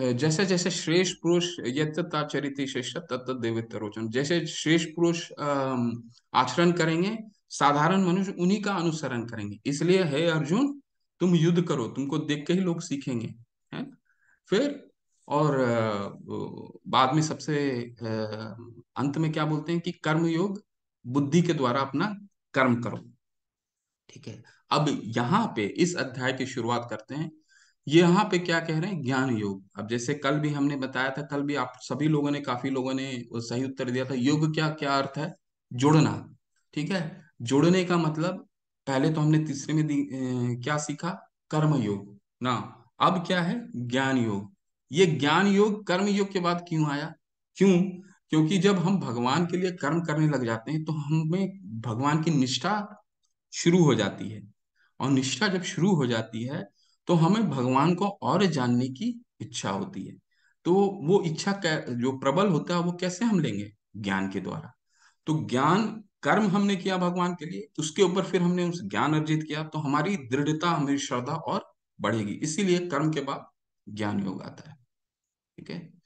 जैसे जैसे श्रेष्ठ पुरुष यत्ता चरित श्रेष्ठ तत्त देवित रोचन जैसे श्रेष्ठ पुरुष आचरण करेंगे साधारण मनुष्य उन्हीं का अनुसरण करेंगे इसलिए हे अर्जुन तुम युद्ध करो तुमको देख के ही लोग सीखेंगे है फिर और बाद में सबसे अंत में क्या बोलते हैं कि कर्म योग बुद्धि के द्वारा अपना कर्म करो ठीक है अब यहाँ पे इस अध्याय की शुरुआत करते हैं यहाँ पे क्या कह रहे हैं ज्ञान योग अब जैसे कल भी हमने बताया था कल भी आप सभी लोगों ने काफी लोगों ने सही उत्तर दिया था योग क्या क्या अर्थ है जुड़ना ठीक है जुड़ने का मतलब पहले तो हमने तीसरे में ए, क्या सीखा कर्म योग ना अब क्या है ज्ञान योग ये ज्ञान योग कर्म योग के बाद क्यों आया क्यों क्योंकि जब हम भगवान के लिए कर्म करने लग जाते हैं तो हमें भगवान की निष्ठा शुरू हो जाती है और निष्ठा जब शुरू हो जाती है तो हमें भगवान को और जानने की इच्छा होती है तो वो इच्छा जो प्रबल होता है वो कैसे हम लेंगे ज्ञान के द्वारा तो ज्ञान कर्म हमने किया भगवान के लिए उसके ऊपर फिर हमने उस ज्ञान अर्जित किया तो हमारी दृढ़ता हमारी श्रद्धा और बढ़ेगी इसीलिए कर्म के बाद ज्ञान योग आता है ठीक है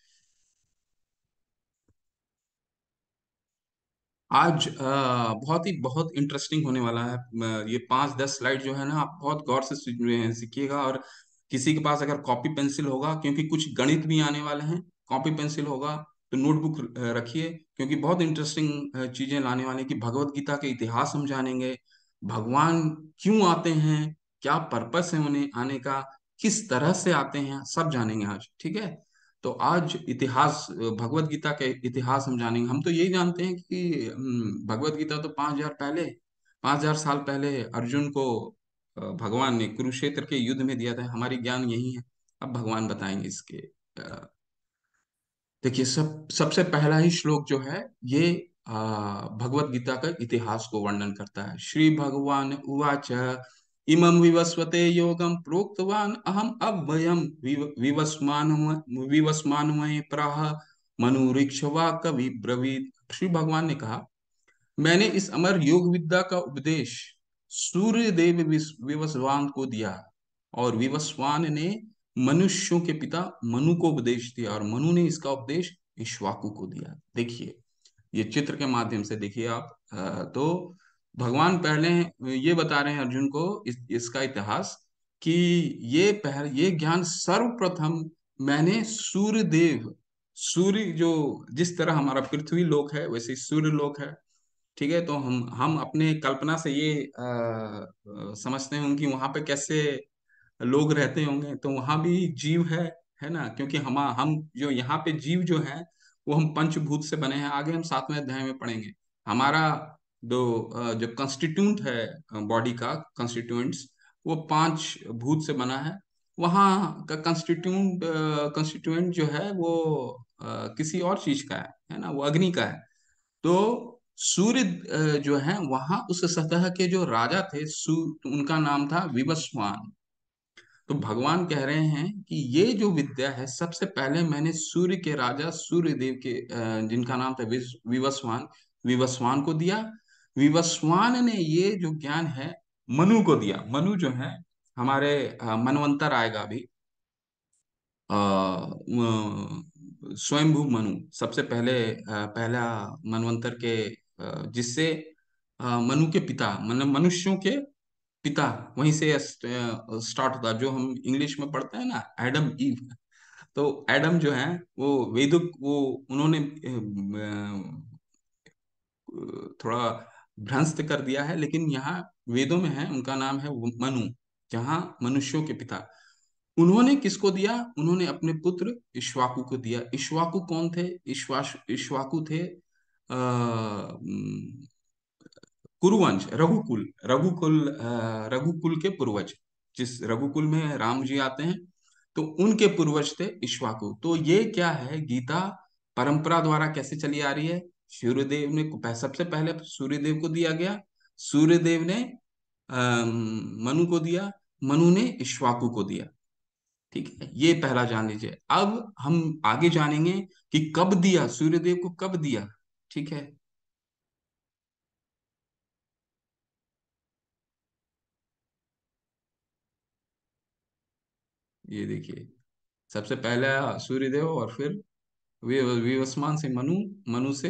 आज बहुत ही बहुत इंटरेस्टिंग होने वाला है ये पांच दस स्लाइड जो है ना आप बहुत गौर से सीखिएगा और किसी के पास अगर कॉपी पेंसिल होगा क्योंकि कुछ गणित भी आने वाले हैं कॉपी पेंसिल होगा तो नोटबुक रखिए क्योंकि बहुत इंटरेस्टिंग चीजें लाने वाले कि भगवत गीता के इतिहास हम जानेंगे भगवान क्यों आते हैं क्या पर्पस है उन्हें आने का किस तरह से आते हैं सब जानेंगे आज ठीक है तो आज इतिहास भगवत गीता के इतिहास हम जानेंगे हम तो यही जानते हैं कि हम्म, भगवत गीता तो पांच हजार पहले पांच हजार साल पहले अर्जुन को भगवान ने कुरुक्षेत्र के युद्ध में दिया था हमारी ज्ञान यही है अब भगवान बताएंगे इसके देखिए सब सबसे पहला ही श्लोक जो है ये भगवत गीता का इतिहास को वर्णन करता है श्री भगवान उवाच इमं विवस्वते योगं प्रोक्तवान् अहम् अव्ययं विवस्मानुमय प्राह मनुरीक्षवा कवि ब्रवीत श्री भगवान ने कहा मैंने इस अमर योग विद्या का उपदेश सूर्य देव विवस्वान को दिया और विवस्वान ने मनुष्यों के पिता मनु को उपदेश दिया और मनु ने इसका उपदेश इश्वाकु को दिया देखिए ये चित्र के माध्यम से देखिए आप तो भगवान पहले ये बता रहे हैं अर्जुन को इस, इसका इतिहास कि ये पहल ये ज्ञान सर्वप्रथम मैंने सूर्य देव सूर्य जो जिस तरह हमारा पृथ्वी लोक है वैसे सूर्य लोक है ठीक है तो हम हम अपने कल्पना से ये आ, समझते हैं कि वहां पे कैसे लोग रहते होंगे तो वहां भी जीव है है ना क्योंकि हम हम जो यहाँ पे जीव जो है वो हम पंचभूत से बने हैं आगे हम सातवें अध्याय में पढ़ेंगे हमारा दो जो कंस्टिट्यूंट है बॉडी का कंस्टिट्यूएंट्स वो पांच भूत से बना है वहां का कंस्टिट्यूंट कंस्टिट्यूएंट जो है वो किसी और चीज का है है ना वो अग्नि का है तो सूर्य जो है वहां उस सतह के जो राजा थे उनका नाम था विवस्वान तो भगवान कह रहे हैं कि ये जो विद्या है सबसे पहले मैंने सूर्य के राजा सूर्य देव के जिनका नाम था विवस्वान विवस्वान को दिया विवस्वान ने ये जो ज्ञान है मनु को दिया मनु जो है हमारे मनवंतर आएगा अभी स्वयंभू मनु सबसे पहले पहला मनवंतर के जिससे मनु के पिता मन मतलब मनुष्यों के पिता वहीं से स्टार्ट होता जो हम इंग्लिश में पढ़ते हैं ना एडम ईव तो एडम जो है वो वेदुक वो उन्होंने थोड़ा भ्रंस्त कर दिया है लेकिन यहाँ वेदों में है उनका नाम है मनु जहाँ मनुष्यों के पिता उन्होंने किसको दिया उन्होंने अपने पुत्र इश्वाकु को दिया इश्वाकु कौन थे इश्वास इश्वाकु थे कुरुवंश रघुकुल रघुकुल रघुकुल के पूर्वज जिस रघुकुल में राम जी आते हैं तो उनके पूर्वज थे इश्वाकु तो ये क्या है गीता परंपरा द्वारा कैसे चली आ रही है सूर्यदेव ने सबसे पहले सूर्यदेव को दिया गया सूर्यदेव ने मनु को दिया मनु ने इश्वाकू को दिया ठीक है ये पहला जान लीजिए अब हम आगे जानेंगे कि कब दिया सूर्यदेव को कब दिया ठीक है ये देखिए सबसे पहला सूर्यदेव और फिर विवस्मान से मनु मनु से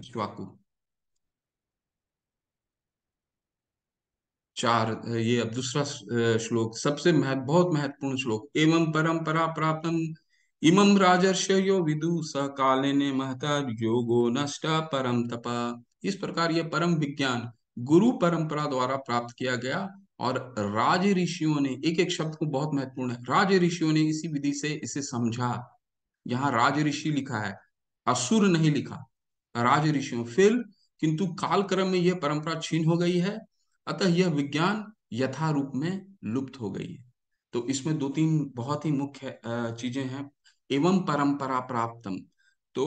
इश्वाकू चार ये अब दूसरा श्लोक सबसे महत, बहुत महत्वपूर्ण श्लोक एवं परंपरा प्राप्त इमं राजर्षयो विदु स काले ने महता योगो नष्ट परम तप इस प्रकार यह परम विज्ञान गुरु परंपरा द्वारा प्राप्त किया गया और राज ऋषियों ने एक एक शब्द को बहुत महत्वपूर्ण है राज ऋषियों ने इसी विधि से इसे समझा यहाँ राज ऋषि लिखा है असुर नहीं लिखा राज ऋषियों फिर किंतु काल क्रम में यह परंपरा छीन हो गई है अतः यह विज्ञान यथा रूप में लुप्त हो गई है तो इसमें दो तीन बहुत ही मुख्य चीजें हैं एवं परंपरा प्राप्तम तो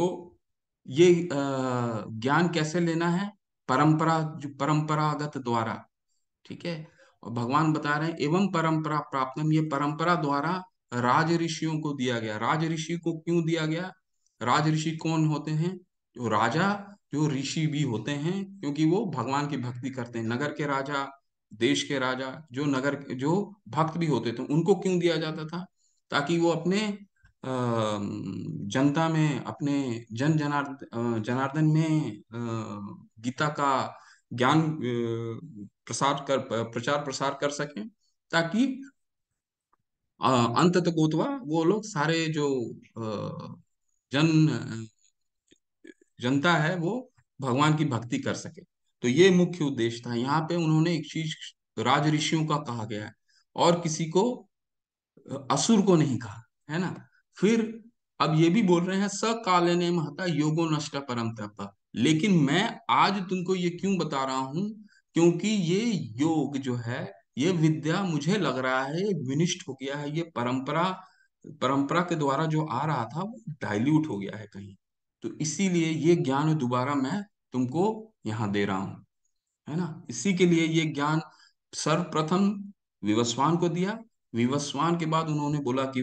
ये ज्ञान कैसे लेना है परंपरा जो परंपरागत द्वारा ठीक है और भगवान बता रहे हैं एवं परंपरा प्राप्तम ये परंपरा द्वारा राज ऋषियों को दिया गया राज ऋषि को क्यों दिया गया राज ऋषि कौन होते हैं जो राजा जो ऋषि भी होते हैं क्योंकि वो भगवान की भक्ति करते हैं नगर के राजा देश के राजा जो नगर जो भक्त भी होते थे उनको क्यों दिया जाता था ताकि वो अपने जनता में अपने जन जनार्द जनार्दन में गीता का ज्ञान प्रसार कर प्रचार प्रसार कर सके ताकि अंत तक उतवा तो वो लोग सारे जो जन जनता है वो भगवान की भक्ति कर सके तो ये मुख्य उद्देश्य था यहाँ पे उन्होंने एक चीज राज ऋषियों का कहा गया है और किसी को असुर को नहीं कहा है ना फिर अब ये भी बोल रहे हैं काले ने महता योगो नष्ट परम तप लेकिन मैं आज तुमको ये क्यों बता रहा हूं क्योंकि ये योग जो है ये विद्या मुझे लग रहा है विनिष्ट हो गया है ये परंपरा परंपरा के द्वारा जो आ रहा था वो डाइल्यूट हो गया है कहीं तो इसीलिए ये ज्ञान दोबारा मैं तुमको यहाँ दे रहा हूं है ना इसी के लिए ये ज्ञान सर्वप्रथम विवस्वान को दिया विवस्वान के बाद उन्होंने बोला कि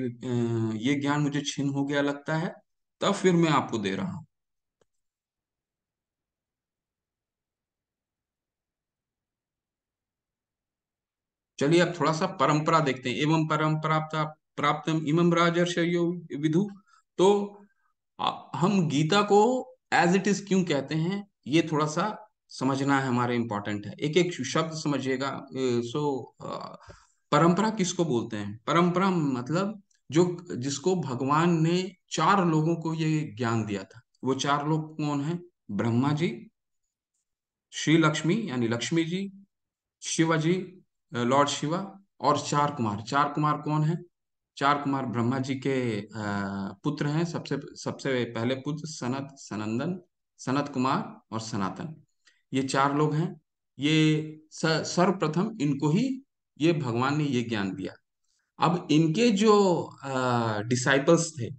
ये ज्ञान मुझे छिन्न हो गया लगता है तब फिर मैं आपको दे रहा हूं चलिए अब थोड़ा सा परंपरा देखते हैं एवं परंपरा प्राप्त इम राजर्ष विधु तो हम गीता को एज इट इज क्यों कहते हैं ये थोड़ा सा समझना है हमारे इंपॉर्टेंट है एक एक शब्द समझिएगा सो परंपरा किसको बोलते हैं परंपरा मतलब जो जिसको भगवान ने चार लोगों को ये ज्ञान दिया था वो चार लोग कौन है ब्रह्मा जी श्री लक्ष्मी यानी लक्ष्मी जी शिवा जी लॉर्ड शिवा और चार कुमार चार कुमार कौन है चार कुमार ब्रह्मा जी के पुत्र हैं सबसे सबसे पहले पुत्र सनत सनंदन सनत कुमार और सनातन ये चार लोग हैं ये सर्वप्रथम इनको ही ये भगवान ने ये ज्ञान दिया अब इनके जो डिसाइपल्स थे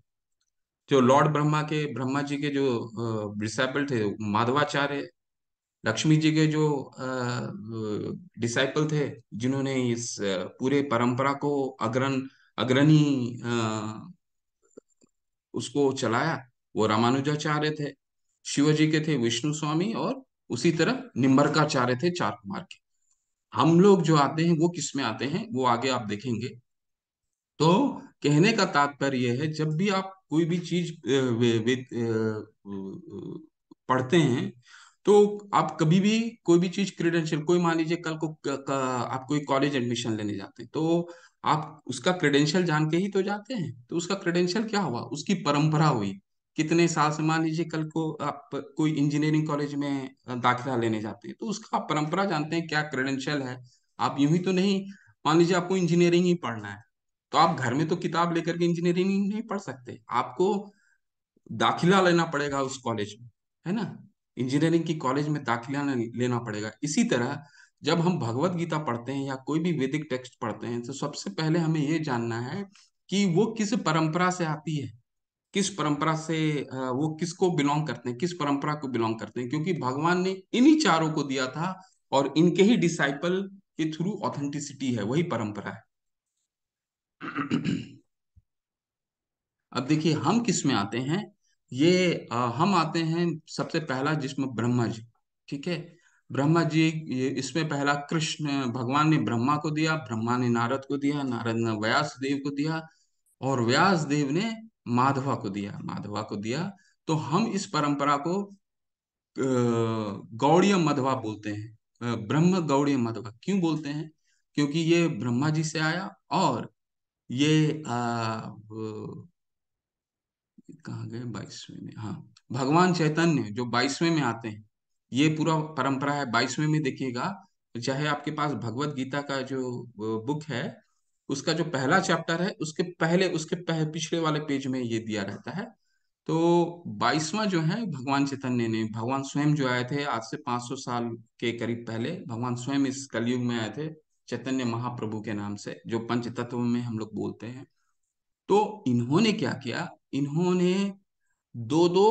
जो लॉर्ड ब्रह्मा के ब्रह्मा जी के जो डिसाइपल थे माधवाचार्य लक्ष्मी जी के जो डिसाइपल थे जिन्होंने इस पूरे परंपरा को अग्रण अग्रणी उसको चलाया वो रामानुजाचार्य थे शिवजी के थे विष्णु स्वामी और उसी तरह निम्बरकाचार्य थे चार कुमार के हम लोग जो आते हैं वो किस में आते हैं वो आगे आप देखेंगे तो कहने का तात्पर्य यह है जब भी आप कोई भी चीज पढ़ते हैं तो आप कभी भी कोई भी चीज क्रीडेंशियल कोई मान लीजिए कल को क, क, आप कोई कॉलेज एडमिशन लेने जाते हैं तो आप उसका क्रेडेंशियल जान के ही तो जाते हैं तो उसका क्रेडेंशियल क्या हुआ उसकी परंपरा हुई कितने साल से मान लीजिए कल को आप कोई इंजीनियरिंग कॉलेज में दाखिला लेने जाते हैं तो उसका परंपरा जानते हैं क्या क्रेडेंशियल है आप यूं ही तो नहीं मान लीजिए आपको इंजीनियरिंग ही पढ़ना है तो आप घर में तो किताब लेकर के इंजीनियरिंग नहीं पढ़ सकते आपको दाखिला लेना पड़ेगा उस कॉलेज में है ना इंजीनियरिंग की कॉलेज में दाखिला लेना पड़ेगा इसी तरह जब हम भगवत गीता पढ़ते हैं या कोई भी वैदिक टेक्स्ट पढ़ते हैं तो सबसे पहले हमें ये जानना है कि वो किस परंपरा से आती है किस परंपरा से वो किसको बिलोंग करते हैं किस परंपरा को बिलोंग करते हैं क्योंकि भगवान ने इन्हीं चारों को दिया था और इनके ही डिसाइपल के थ्रू ऑथेंटिसिटी है वही परंपरा है अब देखिए हम किस में आते हैं ये आ, हम आते हैं सबसे पहला जिसमें ब्रह्मा जी ठीक है ब्रह्मा जी ये इसमें पहला कृष्ण भगवान ने ब्रह्मा को दिया ब्रह्मा ने नारद को दिया नारद ने व्यास देव को दिया और व्यास देव ने माधवा को दिया माधवा को दिया तो हम इस परंपरा को गौड़ीय मधवा बोलते हैं ब्रह्म गौड़ीय मधवा क्यों बोलते हैं क्योंकि ये ब्रह्मा जी से आया और ये कहा गए बाईसवें में हाँ भगवान चैतन्य जो बाईसवें में आते हैं ये पूरा परंपरा है बाईसवें में देखिएगा चाहे आपके पास भगवत गीता का जो बुक है उसका जो पहला चैप्टर है उसके पहले उसके पह, पिछले वाले पेज में ये दिया रहता है तो बाईसवा जो है भगवान चैतन्य ने भगवान स्वयं जो आए थे आज से 500 साल के करीब पहले भगवान स्वयं इस कलयुग में आए थे चैतन्य महाप्रभु के नाम से जो पंच तत्व में हम लोग बोलते हैं तो इन्होंने क्या किया इन्होंने दो दो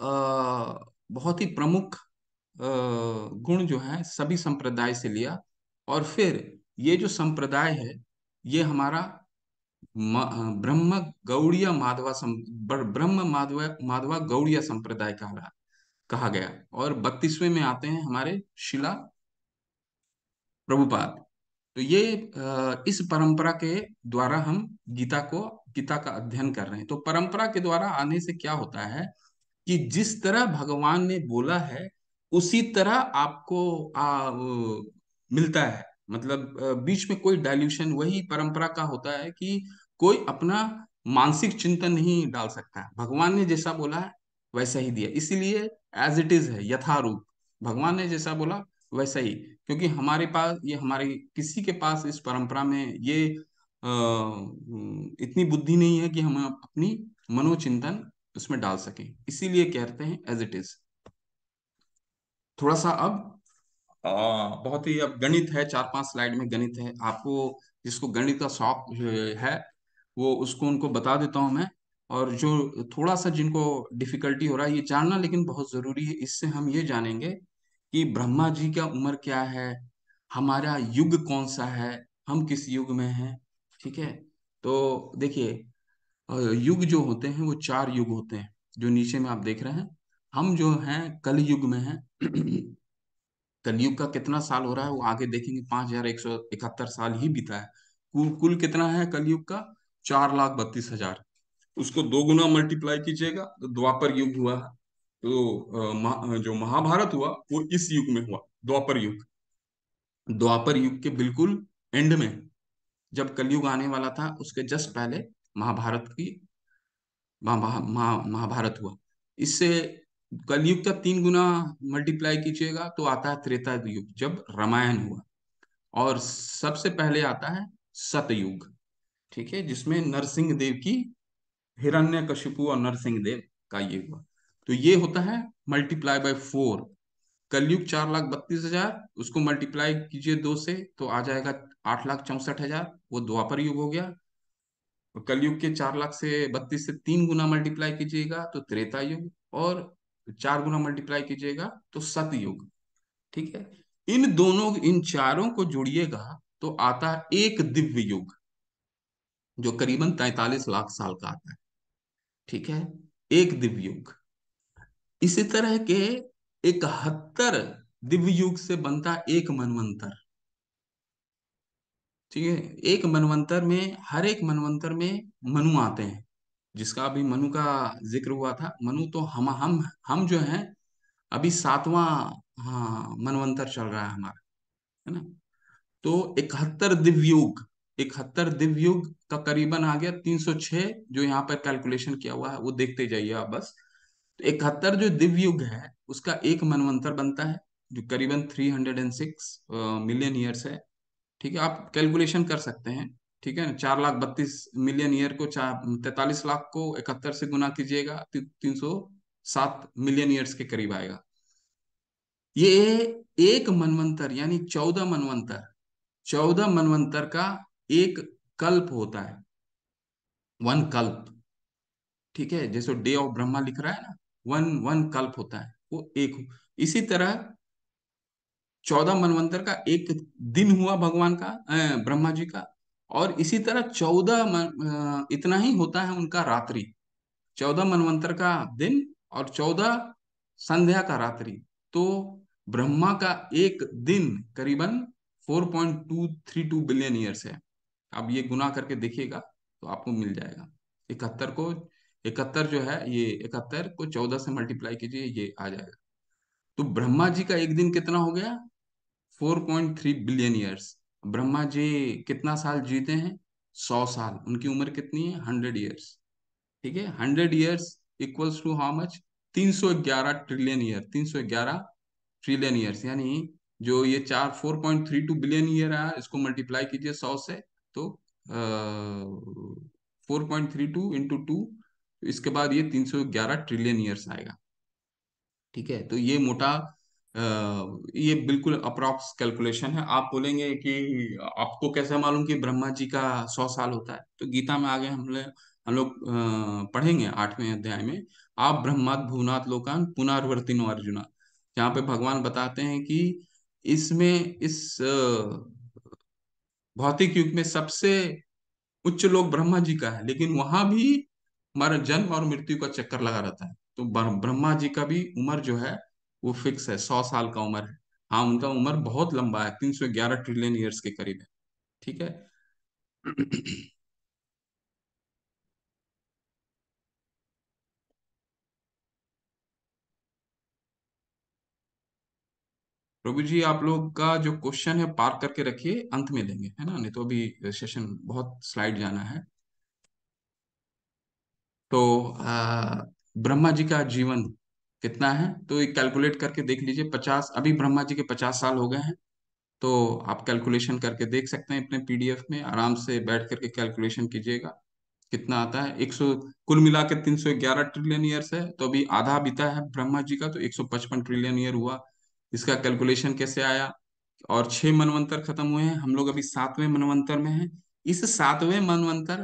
आ, बहुत ही प्रमुख गुण जो है सभी संप्रदाय से लिया और फिर ये जो संप्रदाय है ये हमारा ब्रह्म गौड़िया माधवा ब्रह्म माधवा माधवा गौड़िया संप्रदाय कहा कहा गया और बत्तीसवें में आते हैं हमारे शिला प्रभुपाद तो ये इस परंपरा के द्वारा हम गीता को गीता का अध्ययन कर रहे हैं तो परंपरा के द्वारा आने से क्या होता है कि जिस तरह भगवान ने बोला है उसी तरह आपको आ, मिलता है मतलब बीच में कोई डाइल्यूशन वही परंपरा का होता है कि कोई अपना मानसिक चिंतन नहीं डाल सकता है भगवान ने जैसा बोला है वैसा ही दिया इसीलिए एज इट इज है यथारूप भगवान ने जैसा बोला वैसा ही क्योंकि हमारे पास ये हमारे किसी के पास इस परंपरा में ये आ, इतनी बुद्धि नहीं है कि हम अपनी मनोचिंतन उसमें डाल सके इसीलिए कहते हैं एज इट इज थोड़ा सा अब आ, बहुत ही अब गणित है चार पांच स्लाइड में गणित है आपको जिसको गणित का शौक है वो उसको उनको बता देता हूं मैं और जो थोड़ा सा जिनको डिफिकल्टी हो रहा है ये जानना लेकिन बहुत जरूरी है इससे हम ये जानेंगे कि ब्रह्मा जी का उम्र क्या है हमारा युग कौन सा है हम किस युग में हैं ठीक है तो देखिए युग जो होते हैं वो चार युग होते हैं जो नीचे में आप देख रहे हैं हम जो हैं कल युग में हैं कलयुग का कितना साल हो रहा है वो आगे देखेंगे पांच हजार एक सौ इकहत्तर साल ही बीता है कुल कुल कितना है कलयुग का चार लाख बत्तीस हजार उसको दो गुना मल्टीप्लाई कीजिएगा तो द्वापर युग हुआ है तो जो महाभारत हुआ वो इस युग में हुआ द्वापर युग द्वापर युग के बिल्कुल एंड में जब कलयुग आने वाला था उसके जस्ट पहले महाभारत की महाभारत हुआ इससे कलयुग का तीन गुना मल्टीप्लाई कीजिएगा तो आता है त्रेता युग जब रामायण हुआ और सबसे पहले आता है सतयुग ठीक है जिसमें नरसिंह देव की हिरण्य कश्यपु और नरसिंह देव का ये हुआ तो ये होता है मल्टीप्लाई बाय फोर कलयुग चार लाख बत्तीस हजार उसको मल्टीप्लाई कीजिए दो से तो आ जाएगा आठ लाख चौसठ हजार वो द्वापर युग हो गया कलयुग के चार लाख से बत्तीस से तीन गुना मल्टीप्लाई कीजिएगा तो त्रेता युग और तो चार गुना मल्टीप्लाई कीजिएगा तो सतयुग ठीक है इन दोनों इन चारों को जोड़िएगा तो आता है एक दिव्य युग जो करीबन तैतालीस लाख साल का आता है ठीक है एक दिव्य युग इसी तरह के इकहत्तर दिव्य युग से बनता एक मनवंतर ठीक है एक मनवंतर में हर एक मनवंतर में मनु आते हैं जिसका अभी मनु का जिक्र हुआ था मनु तो हम हम हम जो है अभी सातवां हाँ मनवंतर चल रहा है हमारा है ना तो इकहत्तर दिव्युग इकहत्तर दिव्युग का करीबन आ गया 306 जो यहाँ पर कैलकुलेशन किया हुआ है वो देखते जाइए आप बस तो इकहत्तर जो दिव्युग है उसका एक मनवंतर बनता है जो करीबन 306 मिलियन ईयर्स है ठीक है आप कैलकुलेशन कर सकते हैं ठीक है ना चार लाख बत्तीस मिलियन ईयर को चार तैतालीस लाख को इकहत्तर से गुना कीजिएगा तीन सौ सात मिलियन ईयर्स के करीब आएगा ये एक मनवंतर यानी चौदह मनवंतर चौदह मनवंतर का एक कल्प होता है वन कल्प ठीक है जैसे डे ऑफ ब्रह्मा लिख रहा है ना वन वन कल्प होता है वो एक इसी तरह चौदह मनवंतर का एक दिन हुआ भगवान का ब्रह्मा जी का और इसी तरह चौदह इतना ही होता है उनका रात्रि चौदह मनवंतर का दिन और चौदह संध्या का रात्रि तो ब्रह्मा का एक दिन करीबन 4.232 बिलियन ईयर्स है अब ये गुना करके देखिएगा तो आपको मिल जाएगा इकहत्तर को इकहत्तर जो है ये इकहत्तर को चौदह से मल्टीप्लाई कीजिए ये आ जाएगा तो ब्रह्मा जी का एक दिन कितना हो गया 4.3 बिलियन ईयर्स ब्रह्मा जी कितना साल जीते हैं सौ साल उनकी उम्र कितनी है हंड्रेड ईयर्स ठीक है hundred years equals to how much तीन सौ ग्यारह ट्रिलियन ईयर तीन सौ ग्यारह ट्रिलियन ईयर्स यानी जो ये चार four point three two billion year आया इसको मल्टीप्लाई कीजिए सौ से तो four point three two into two इसके बाद ये तीन सौ ग्यारह ट्रिलियन ईयर्स आएगा ठीक है तो ये मोटा ये बिल्कुल अप्रॉक्स कैलकुलेशन है आप बोलेंगे कि आपको कैसे मालूम कि ब्रह्मा जी का सौ साल होता है तो गीता में आगे हम लोग हम लोग पढ़ेंगे आठवें अध्याय में आप ब्रह्माद भुवनाथ लोकान पुनर्वर्तिनो अर्जुना जहाँ पे भगवान बताते हैं कि इसमें इस भौतिक युग में सबसे उच्च लोग ब्रह्मा जी का है लेकिन वहां भी हमारा जन्म और मृत्यु का चक्कर लगा रहता है तो ब्रह्मा जी का भी उम्र जो है वो फिक्स है सौ साल का उम्र है हाँ उनका उम्र बहुत लंबा है तीन सौ ग्यारह ट्रिलियन ईयर्स के करीब है ठीक है प्रभु जी आप लोग का जो क्वेश्चन है पार्क करके रखिए अंत में लेंगे है ना नहीं तो अभी सेशन बहुत स्लाइड जाना है तो आ, ब्रह्मा जी का जीवन कितना है तो ये कैलकुलेट करके देख लीजिए पचास अभी ब्रह्मा जी के पचास साल हो गए हैं तो आप कैलकुलेशन करके देख सकते हैं अपने पीडीएफ में आराम से बैठ करके कैलकुलेशन कीजिएगा कितना आता है सौ कुल मिला के तीन ट्रिलियन ईयर्स है तो अभी आधा बीता है ब्रह्मा जी का तो पचपन ट्रिलियन ईयर हुआ इसका कैलकुलेशन कैसे आया और छह मनवंतर खत्म हुए हैं हम लोग अभी सातवें मनवंतर में हैं इस सातवें मनवंतर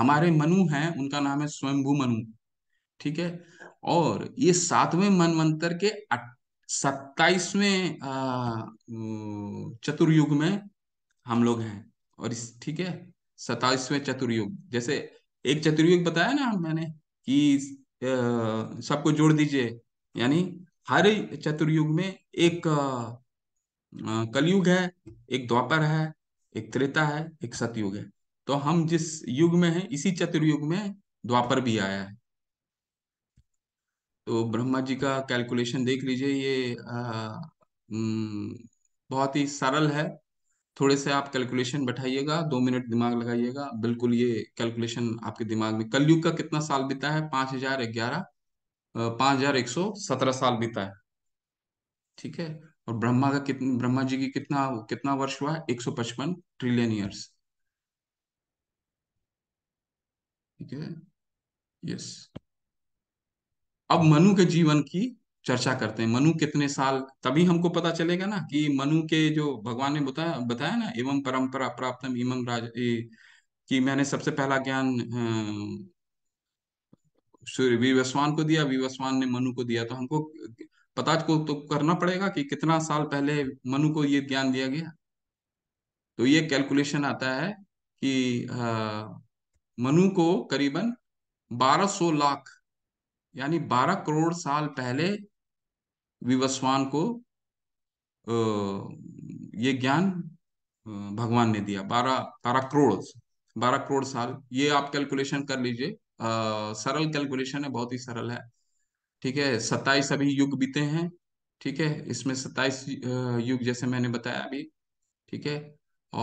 हमारे मनु हैं उनका नाम है स्वयंभू मनु ठीक है और ये सातवें मनवंतर के सत्ताईसवें चतुर्युग में हम लोग हैं और इस ठीक है सताइसवें चतुर्युग जैसे एक चतुर्युग बताया ना मैंने कि सबको जोड़ दीजिए यानी हर चतुर्युग में एक कलयुग है एक द्वापर है एक त्रेता है एक सतयुग है तो हम जिस युग में हैं इसी चतुर्युग में द्वापर भी आया है तो ब्रह्मा जी का कैलकुलेशन देख लीजिए ये आ, हम्म, बहुत ही सरल है थोड़े से आप कैलकुलेशन बैठाइएगा दो मिनट दिमाग लगाइएगा बिल्कुल ये कैलकुलेशन आपके दिमाग में कलयुग का कितना साल बीता है पांच हजार ग्यारह पांच हजार एक सौ सत्रह साल बीता है ठीक है और ब्रह्मा का कितना ब्रह्मा जी की कितना कितना वर्ष हुआ है एक सौ पचपन ट्रिलियन ईयर्स ठीक है यस अब मनु के जीवन की चर्चा करते हैं मनु कितने साल तभी हमको पता चलेगा ना कि मनु के जो भगवान ने बताया बताया ना एवं परंपरा प्राप्तम इमम राज ए, कि मैंने सबसे पहला ज्ञान सूर्य विवस्वान को दिया विवस्वान ने मनु को दिया तो हमको पता को तो करना पड़ेगा कि कितना साल पहले मनु को ये ज्ञान दिया गया तो ये कैलकुलेशन आता है कि आ, मनु को करीबन 1200 लाख यानी 12 करोड़ साल पहले विवस्वान को ये ज्ञान भगवान ने दिया बारह बारह करोड़ बारह करोड़ साल ये आप कैलकुलेशन कर लीजिए सरल कैलकुलेशन है बहुत ही सरल है ठीक है सत्ताईस अभी युग बीते हैं ठीक है इसमें सत्ताईस युग जैसे मैंने बताया अभी ठीक है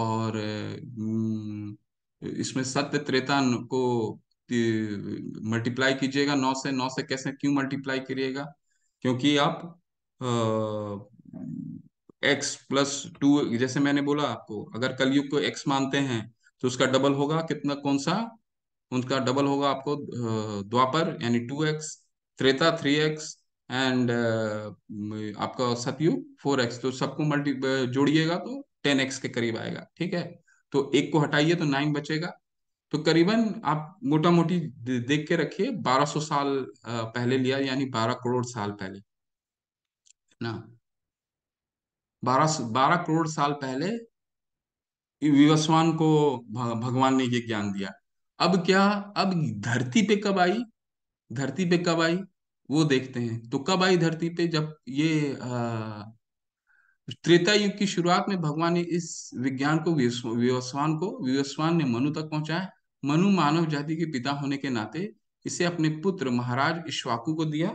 और हम्म, इसमें सत्य त्रेता को मल्टीप्लाई कीजिएगा नौ से नौ से कैसे क्यों मल्टीप्लाई करिएगा क्योंकि आप एक्स प्लस टू जैसे मैंने बोला आपको अगर कलयुग को एक्स मानते हैं तो उसका डबल होगा कितना कौन सा उनका डबल होगा आपको द्वापर यानी two X Treta three X and आपका सतयुग फोर एक्स तो सबको मल्टी जोड़िएगा तो टेन एक्स के करीब आएगा ठीक है तो एक को हटाइए तो नाइन बचेगा तो करीबन आप मोटा मोटी देख के रखिए 1200 साल पहले लिया यानी 12 करोड़ साल पहले ना 12 12 करोड़ साल पहले विवस्वान को भगवान ने ये ज्ञान दिया अब क्या अब धरती पे कब आई धरती पे कब आई वो देखते हैं तो कब आई धरती पे जब ये आ, त्रेता युग की शुरुआत में भगवान ने इस विज्ञान को विवस्वान को विवस्वान ने मनु तक पहुंचाया मनु मानव जाति के पिता होने के नाते इसे अपने पुत्र महाराज इश्वाकू को दिया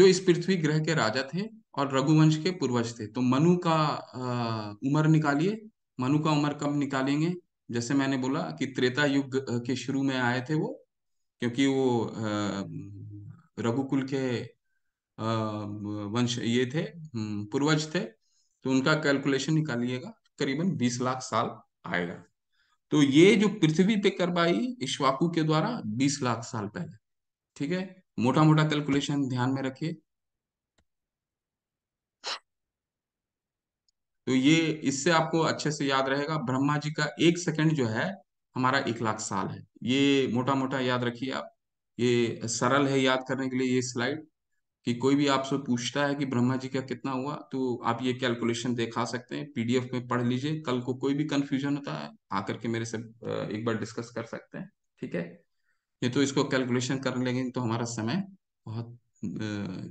जो इस पृथ्वी ग्रह के राजा थे और रघुवंश के पूर्वज थे तो मनु का उम्र निकालिए मनु का उम्र कब निकालेंगे जैसे मैंने बोला कि त्रेता युग के शुरू में आए थे वो क्योंकि वो रघुकुल के वंश ये थे हम्म, पूर्वज थे तो उनका कैलकुलेशन निकालिएगा करीबन बीस लाख साल आएगा तो ये जो पृथ्वी पे करवाई इश्वाकू के द्वारा 20 लाख साल पहले ठीक है मोटा मोटा कैलकुलेशन ध्यान में रखिए तो ये इससे आपको अच्छे से याद रहेगा ब्रह्मा जी का एक सेकंड जो है हमारा एक लाख साल है ये मोटा मोटा याद रखिए आप ये सरल है याद करने के लिए ये स्लाइड कि कोई भी आपसे पूछता है कि ब्रह्मा जी का कितना हुआ तो आप ये कैलकुलेशन देखा सकते हैं पीडीएफ में पढ़ लीजिए कल को कोई भी कंफ्यूजन होता है आकर के मेरे से एक बार डिस्कस कर सकते हैं ठीक है ये तो इसको कैलकुलेशन कर लेंगे तो हमारा समय बहुत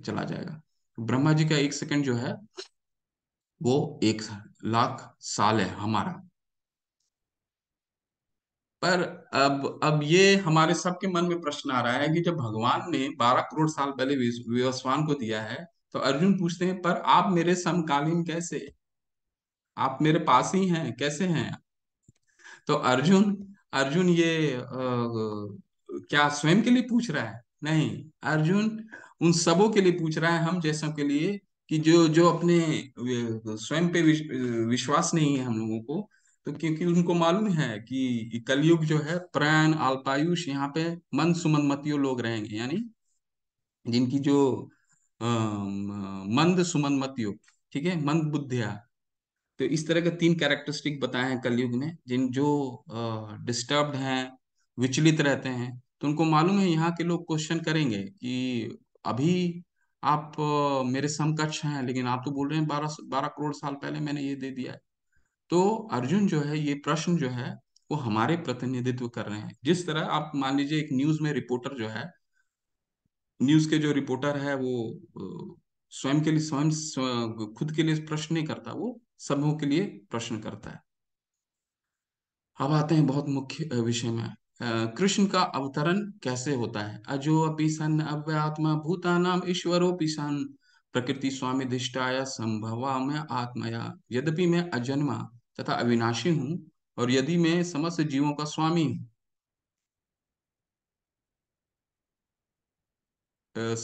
चला जाएगा ब्रह्मा जी का एक सेकंड जो है वो एक लाख साल है हमारा पर अब अब ये हमारे सबके मन में प्रश्न आ रहा है कि जब भगवान ने बारह करोड़ साल पहले विवस्वान को दिया है तो अर्जुन पूछते हैं पर आप मेरे समकालीन कैसे आप मेरे पास ही हैं कैसे हैं तो अर्जुन अर्जुन ये आ, क्या स्वयं के लिए पूछ रहा है नहीं अर्जुन उन सबों के लिए पूछ रहा है हम जैसों के लिए कि जो जो अपने स्वयं पे विश्वास नहीं है हम लोगों को तो क्योंकि उनको मालूम है कि कलयुग जो है प्राण अल्पायुष यहाँ पे मन सुमन मतियो लोग रहेंगे यानी जिनकी जो मंद सुमन मतियो ठीक है मंद बुद्धिया तो इस तरह के तीन कैरेक्टरिस्टिक बताए हैं कलयुग में जिन जो डिस्टर्ब हैं विचलित रहते हैं तो उनको मालूम है यहाँ के लोग क्वेश्चन करेंगे कि अभी आप मेरे समकक्ष हैं लेकिन आप तो बोल रहे हैं बारह बारह करोड़ साल पहले मैंने ये दे दिया है तो अर्जुन जो है ये प्रश्न जो है वो हमारे प्रतिनिधित्व कर रहे हैं जिस तरह आप मान लीजिए एक न्यूज में रिपोर्टर जो है न्यूज के जो रिपोर्टर है वो स्वयं के लिए स्वयं खुद के लिए प्रश्न नहीं करता वो समूह के लिए प्रश्न करता है अब आते हैं बहुत मुख्य विषय में कृष्ण का अवतरण कैसे होता है अजो अपि सन अव्यात्मा भूता नाम सन प्रकृति स्वामी दिष्टाया संभवा मैं आत्मया यद्यपि मैं अजन्मा तथा अविनाशी हूं और यदि मैं समस्त जीवों का स्वामी हूं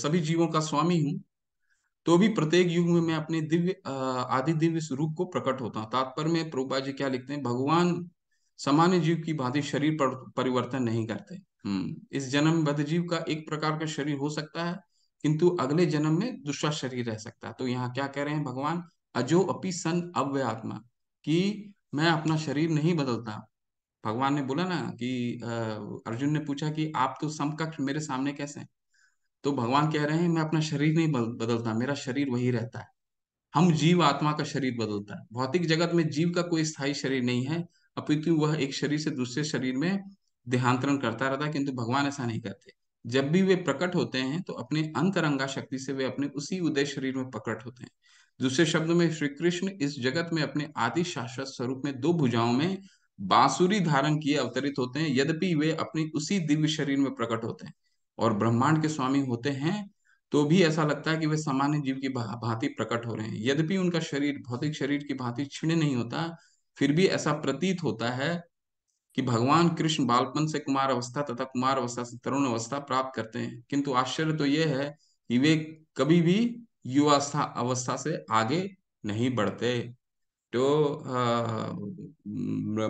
सभी जीवों का स्वामी हूं तो भी प्रत्येक युग में मैं अपने दिव्य आदि दिव्य स्वरूप को प्रकट होता हूँ तात्पर्य में प्रभुपा जी क्या लिखते हैं भगवान सामान्य जीव की भांति शरीर पर परिवर्तन नहीं करते हम्म इस जन्म बद्ध जीव का एक प्रकार का शरीर हो सकता है किंतु अगले जन्म में दूसरा शरीर रह सकता है तो यहाँ क्या कह रहे हैं भगवान अजो अपी सन अव्य आत्मा कि मैं अपना शरीर नहीं बदलता भगवान ने बोला ना कि अर्जुन ने पूछा कि आप तो समकक्ष मेरे सामने कैसे हैं तो भगवान कह रहे हैं मैं अपना शरीर नहीं बदलता मेरा शरीर वही रहता है हम जीव आत्मा का शरीर बदलता है भौतिक जगत में जीव का कोई स्थायी शरीर नहीं है अपितु वह एक शरीर से दूसरे शरीर में देहांतरण करता रहता है किंतु भगवान ऐसा नहीं करते जब भी वे प्रकट होते हैं तो अपने अंतरंगा शक्ति से वे अपने उसी उदय शरीर में प्रकट होते हैं दूसरे शब्द में श्री कृष्ण इस जगत में अपने आदि शाश्वत स्वरूप में दो भुजाओं में बांसुरी धारण किए अवतरित होते हैं यद्यपि वे अपने उसी दिव्य शरीर में प्रकट होते हैं और ब्रह्मांड के स्वामी होते हैं तो भी ऐसा लगता है कि वे सामान्य जीव की भांति प्रकट हो रहे हैं यद्यपि उनका शरीर भौतिक शरीर की भांति क्षीण नहीं होता फिर भी ऐसा प्रतीत होता है कि भगवान कृष्ण बालपन से कुमार अवस्था तथा कुमार अवस्था से तरुण अवस्था प्राप्त करते हैं किंतु आश्चर्य तो यह है कि वे कभी भी युवावस्था अवस्था से आगे नहीं बढ़ते तो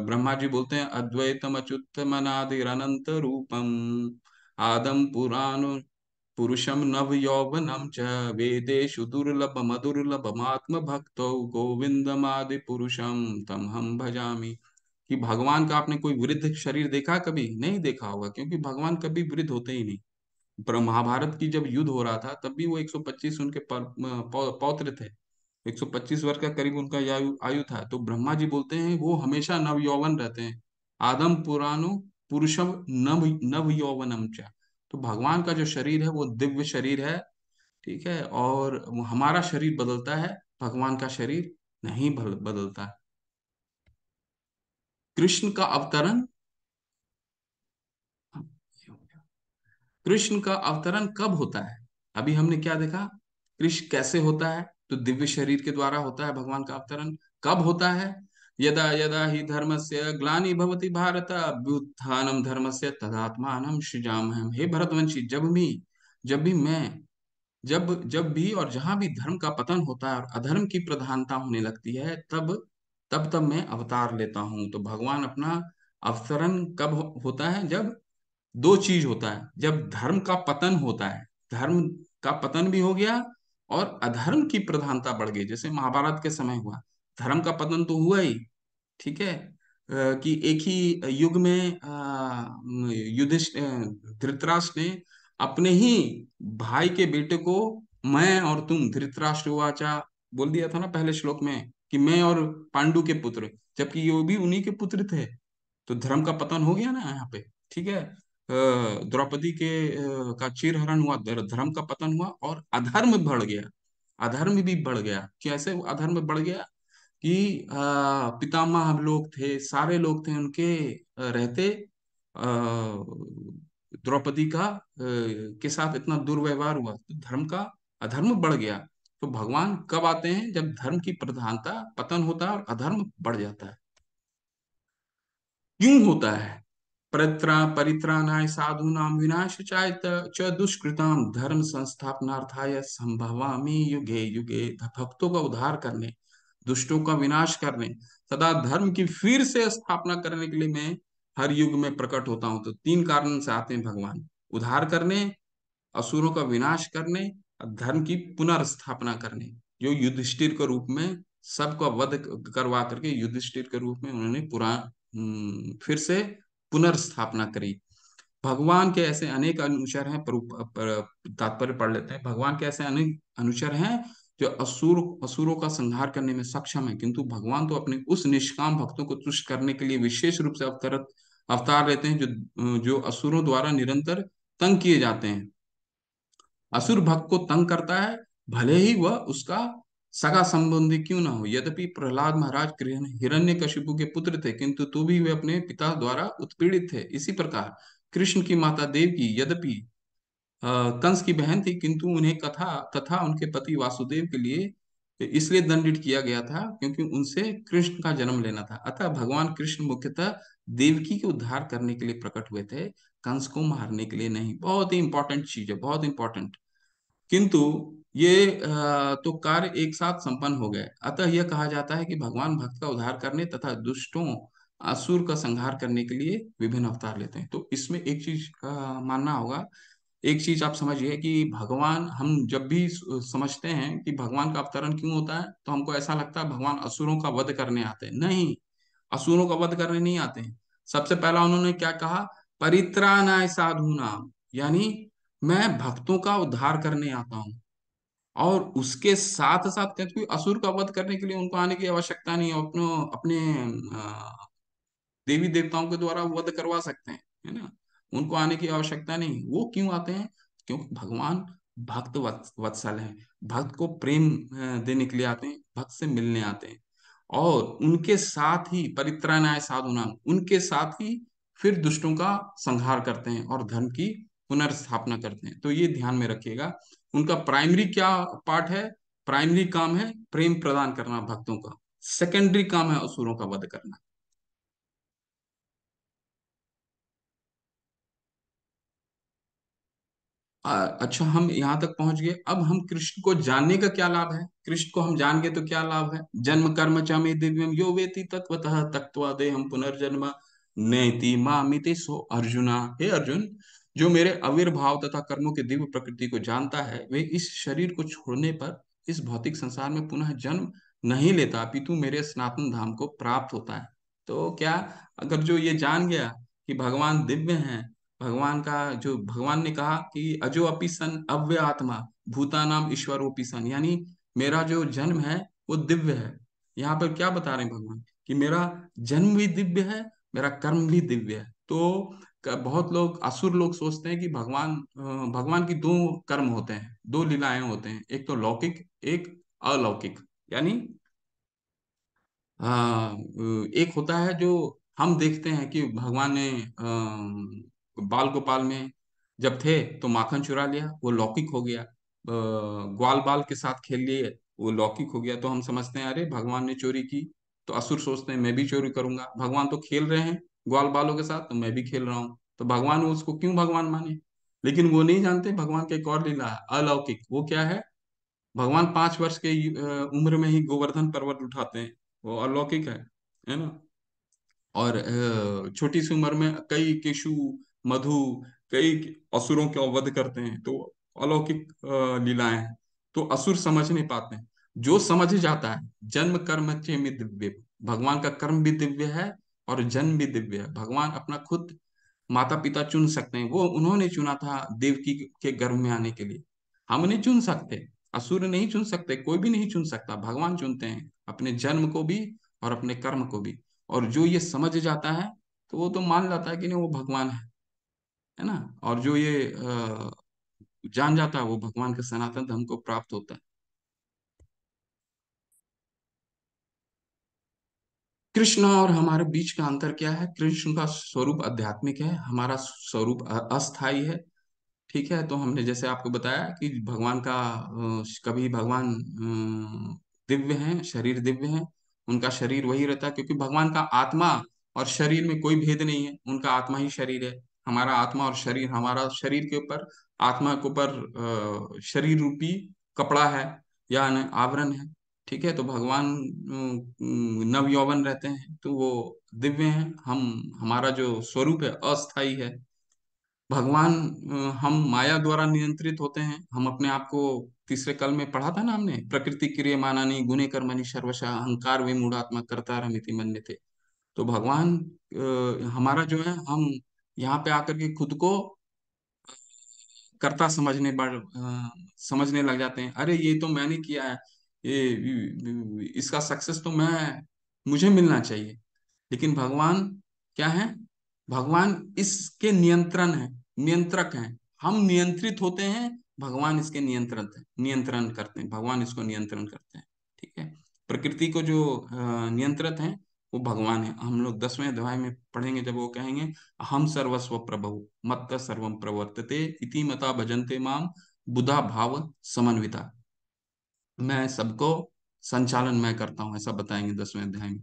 ब्रह्मा जी बोलते हैं अद्वैतम अचुत अनंत रूपम आदम पुराण पुरुषम नव यौवनम च वेदेशु दुर्लभम अदुर्लभम आत्म गोविंदम आदि पुरुषम तम हम भजामी कि भगवान का आपने कोई वृद्ध शरीर देखा कभी नहीं देखा होगा क्योंकि भगवान कभी वृद्ध होते ही नहीं महाभारत की जब युद्ध हो रहा था तब भी वो 125 उनके पौत्र थे 125 वर्ष का करीब उनका आयु था तो ब्रह्मा जी बोलते हैं वो हमेशा नव यौवन रहते हैं आदम पुराणु पुरुषम नव नव यौवनम चा तो भगवान का जो शरीर है वो दिव्य शरीर है ठीक है और हमारा शरीर बदलता है भगवान का शरीर नहीं बदलता कृष्ण का अवतरण कृष्ण का अवतरण कब होता है अभी हमने क्या देखा कृष्ण कैसे होता है तो दिव्य शरीर के द्वारा होता है भगवान का अवतरण कब होता है यदा यदा ही धर्म से ग्लानी भवती भारत अभ्युत्थानम धर्म से तदात्मान श्रीजाम हे भरतवंशी जब भी जब भी मैं जब जब भी और जहां भी धर्म का पतन होता है और अधर्म की प्रधानता होने लगती है तब तब तब मैं अवतार लेता हूँ तो भगवान अपना अवतरण कब होता है जब दो चीज होता है जब धर्म का पतन होता है धर्म का पतन भी हो गया और अधर्म की प्रधानता बढ़ गई जैसे महाभारत के समय हुआ धर्म का पतन तो हुआ ही ठीक है कि एक ही युग में युधिष्ठ धृतराष्ट्र ने अपने ही भाई के बेटे को मैं और तुम धृतराष्ट्र वाचा बोल दिया था ना पहले श्लोक में कि मैं और पांडु के पुत्र जबकि ये भी उन्हीं के पुत्र थे तो धर्म का पतन हो गया ना यहाँ पे ठीक है द्रौपदी के का चीरहरण हुआ धर्म का पतन हुआ और अधर्म बढ़ गया अधर्म भी बढ़ गया कैसे अधर्म बढ़ गया कि पितामह हम लोग थे सारे लोग थे उनके रहते द्रौपदी का के साथ इतना दुर्व्यवहार हुआ तो धर्म का अधर्म बढ़ गया तो भगवान कब आते हैं जब धर्म की प्रधानता पतन होता है और अधर्म बढ़ जाता है क्यों होता है परित्रा परित्राणाय साधूनाम विनाश चायत च दुष्कृताम धर्म संस्थापनार्थाय संभवामि युगे युगे भक्तों का उद्धार करने दुष्टों का विनाश करने तथा धर्म की फिर से स्थापना करने के लिए मैं हर युग में प्रकट होता हूं तो तीन कारण से आते हैं भगवान उद्धार करने असुरों का विनाश करने और धर्म की पुनर्स्थापना करने जो युधिष्ठिर के रूप में सबका वध करवा करके युधिष्ठिर के रूप में उन्होंने पुरा फिर से पुनर्स्थापना करी भगवान के ऐसे अनेक अनुचर हैं तात्पर्य पढ़ लेते हैं भगवान के ऐसे अनेक अनुचर हैं जो असुर असुरों का संहार करने में सक्षम है किंतु भगवान तो अपने उस निष्काम भक्तों को तुष्ट करने के लिए विशेष रूप से अवतरत अवतार लेते हैं जो जो असुरों द्वारा निरंतर तंग किए जाते हैं असुर भक्त को तंग करता है भले ही वह उसका सगा संबंधी क्यों ना हो यद्यपि प्रहलाद महाराज हिरण्य कशिपु के पुत्र थे किंतु तो भी वे अपने पिता द्वारा उत्पीड़ित थे इसी प्रकार कृष्ण की माता देवकी यद्यपि कंस की बहन थी किंतु उन्हें कथा तथा उनके पति वासुदेव के लिए इसलिए दंडित किया गया था क्योंकि उनसे कृष्ण का जन्म लेना था अतः भगवान कृष्ण मुख्यतः देवकी के उद्धार करने के लिए प्रकट हुए थे कंस को मारने के लिए नहीं बहुत ही इंपॉर्टेंट चीज है बहुत इंपॉर्टेंट किंतु ये तो कार्य एक साथ संपन्न हो गए अतः यह कहा जाता है कि भगवान भक्त का उद्धार करने तथा दुष्टों असुर का संहार करने के लिए विभिन्न अवतार लेते हैं तो इसमें एक चीज मानना होगा एक चीज आप समझिए कि भगवान हम जब भी समझते हैं कि भगवान का अवतरण क्यों होता है तो हमको ऐसा लगता है भगवान असुरों का वध करने आते हैं नहीं असुरों का वध करने नहीं आते हैं सबसे पहला उन्होंने क्या कहा परित्राणाय साधु नाम यानी मैं भक्तों का उद्धार करने आता हूँ और उसके साथ साथ कहते हैं असुर का वध करने के लिए उनको आने की आवश्यकता नहीं है अपने अपने देवी देवताओं के द्वारा वध करवा सकते हैं है ना उनको आने की आवश्यकता नहीं वो क्यों आते हैं क्योंकि भगवान भक्त वत्सल है भक्त को प्रेम देने के लिए आते हैं भक्त से मिलने आते हैं और उनके साथ ही परित्राणाय साधुना उनके साथ ही फिर दुष्टों का संहार करते हैं और धर्म की पुनर्स्थापना करते हैं तो ये ध्यान में रखिएगा उनका प्राइमरी क्या पार्ट है प्राइमरी काम है प्रेम प्रदान करना भक्तों का सेकेंडरी काम है असुरों का वध करना अच्छा हम यहाँ तक पहुंच गए अब हम कृष्ण को जानने का क्या लाभ है कृष्ण को हम जान गए तो क्या लाभ है जन्म कर्म चमे दिव्यम यो वेति तत्वतः तत्वा दे हम पुनर्जन्म नैति मामिते सो अर्जुना हे अर्जुन जो मेरे अविर्भाव तथा कर्मों के दिव्य प्रकृति को जानता है वे इस शरीर को छोड़ने पर इस भौतिक संसार में पुनः जन्म नहीं लेता अपितु मेरे स्नातन धाम को प्राप्त होता है तो क्या अगर जो ये जान गया कि भगवान दिव्य हैं भगवान का जो भगवान ने कहा कि अजो अपी सन अव्य आत्मा भूतानाम ईश्वर सन यानी मेरा जो जन्म है वो दिव्य है यहाँ पर क्या बता रहे हैं भगवान कि मेरा जन्म भी दिव्य है मेरा कर्म भी दिव्य है तो बहुत लोग असुर लोग सोचते हैं कि भगवान भगवान की दो कर्म होते हैं दो लीलाएं होते हैं एक तो लौकिक एक अलौकिक यानी एक होता है जो हम देखते हैं कि भगवान ने बाल गोपाल में जब थे तो माखन चुरा लिया वो लौकिक हो गया ग्वाल बाल के साथ खेल लिए वो लौकिक हो गया तो हम समझते हैं अरे भगवान ने चोरी की तो असुर सोचते हैं मैं भी चोरी करूंगा भगवान तो खेल रहे हैं ग्वाल बालों के साथ तो मैं भी खेल रहा हूँ तो भगवान उसको क्यों भगवान माने लेकिन वो नहीं जानते भगवान का एक और लीला है अलौकिक वो क्या है भगवान पांच वर्ष के उम्र में ही गोवर्धन पर्वत उठाते हैं वो अलौकिक है है ना और छोटी सी उम्र में कई केशु मधु कई असुरों के वध करते हैं तो अलौकिक लीलाएं हैं तो असुर समझ नहीं पाते हैं जो समझ जाता है जन्म कर्म चे में दिव्य भगवान का कर्म भी दिव्य है और जन्म भी दिव्य है भगवान अपना खुद माता पिता चुन सकते हैं वो उन्होंने चुना था देवकी के गर्भ में आने के लिए हम नहीं चुन सकते असुर नहीं चुन सकते कोई भी नहीं चुन सकता भगवान चुनते हैं अपने जन्म को भी और अपने कर्म को भी और जो ये समझ जाता है तो वो तो मान जाता है कि नहीं वो भगवान है है ना और जो ये जान जाता है वो भगवान के सनातन धर्म को प्राप्त होता है कृष्ण और हमारे बीच का अंतर क्या है कृष्ण का स्वरूप आध्यात्मिक है हमारा स्वरूप अस्थाई है ठीक है तो हमने जैसे आपको बताया कि भगवान का कभी भगवान दिव्य है शरीर दिव्य है उनका शरीर वही रहता है क्योंकि भगवान का आत्मा और शरीर में कोई भेद नहीं है उनका आत्मा ही शरीर है हमारा आत्मा और शरीर हमारा शरीर के ऊपर आत्मा के ऊपर शरीर रूपी कपड़ा है या आवरण है ठीक है तो भगवान नव यौवन रहते हैं तो वो दिव्य हैं हम हमारा जो स्वरूप है अस्थाई है भगवान हम माया द्वारा नियंत्रित होते हैं हम अपने आप को तीसरे कल में पढ़ा था ना हमने प्रकृति क्रिय मानानी गुने कर्मनि सर्वशा अहंकार विमूढ़ात्मा करता रमिति मन में थे तो भगवान हमारा जो है हम यहाँ पे आकर के खुद को करता समझने बढ़ समझने लग जाते हैं अरे ये तो मैंने किया है ये इसका सक्सेस तो मैं मुझे मिलना चाहिए लेकिन भगवान क्या है भगवान इसके नियंत्रण है नियंत्रक हैं हम नियंत्रित होते हैं भगवान इसके नियंत्रण नियंत्रण करते हैं भगवान इसको नियंत्रण करते हैं ठीक है प्रकृति को जो नियंत्रित है वो भगवान है हम लोग दसवें अध्याय में पढ़ेंगे जब वो कहेंगे हम सर्वस्व प्रभु मत सर्वम प्रवर्तते इति मता भजनते माम बुधा भाव समन्विता मैं सबको संचालन मैं करता हूं ऐसा बताएंगे दसवें अध्याय में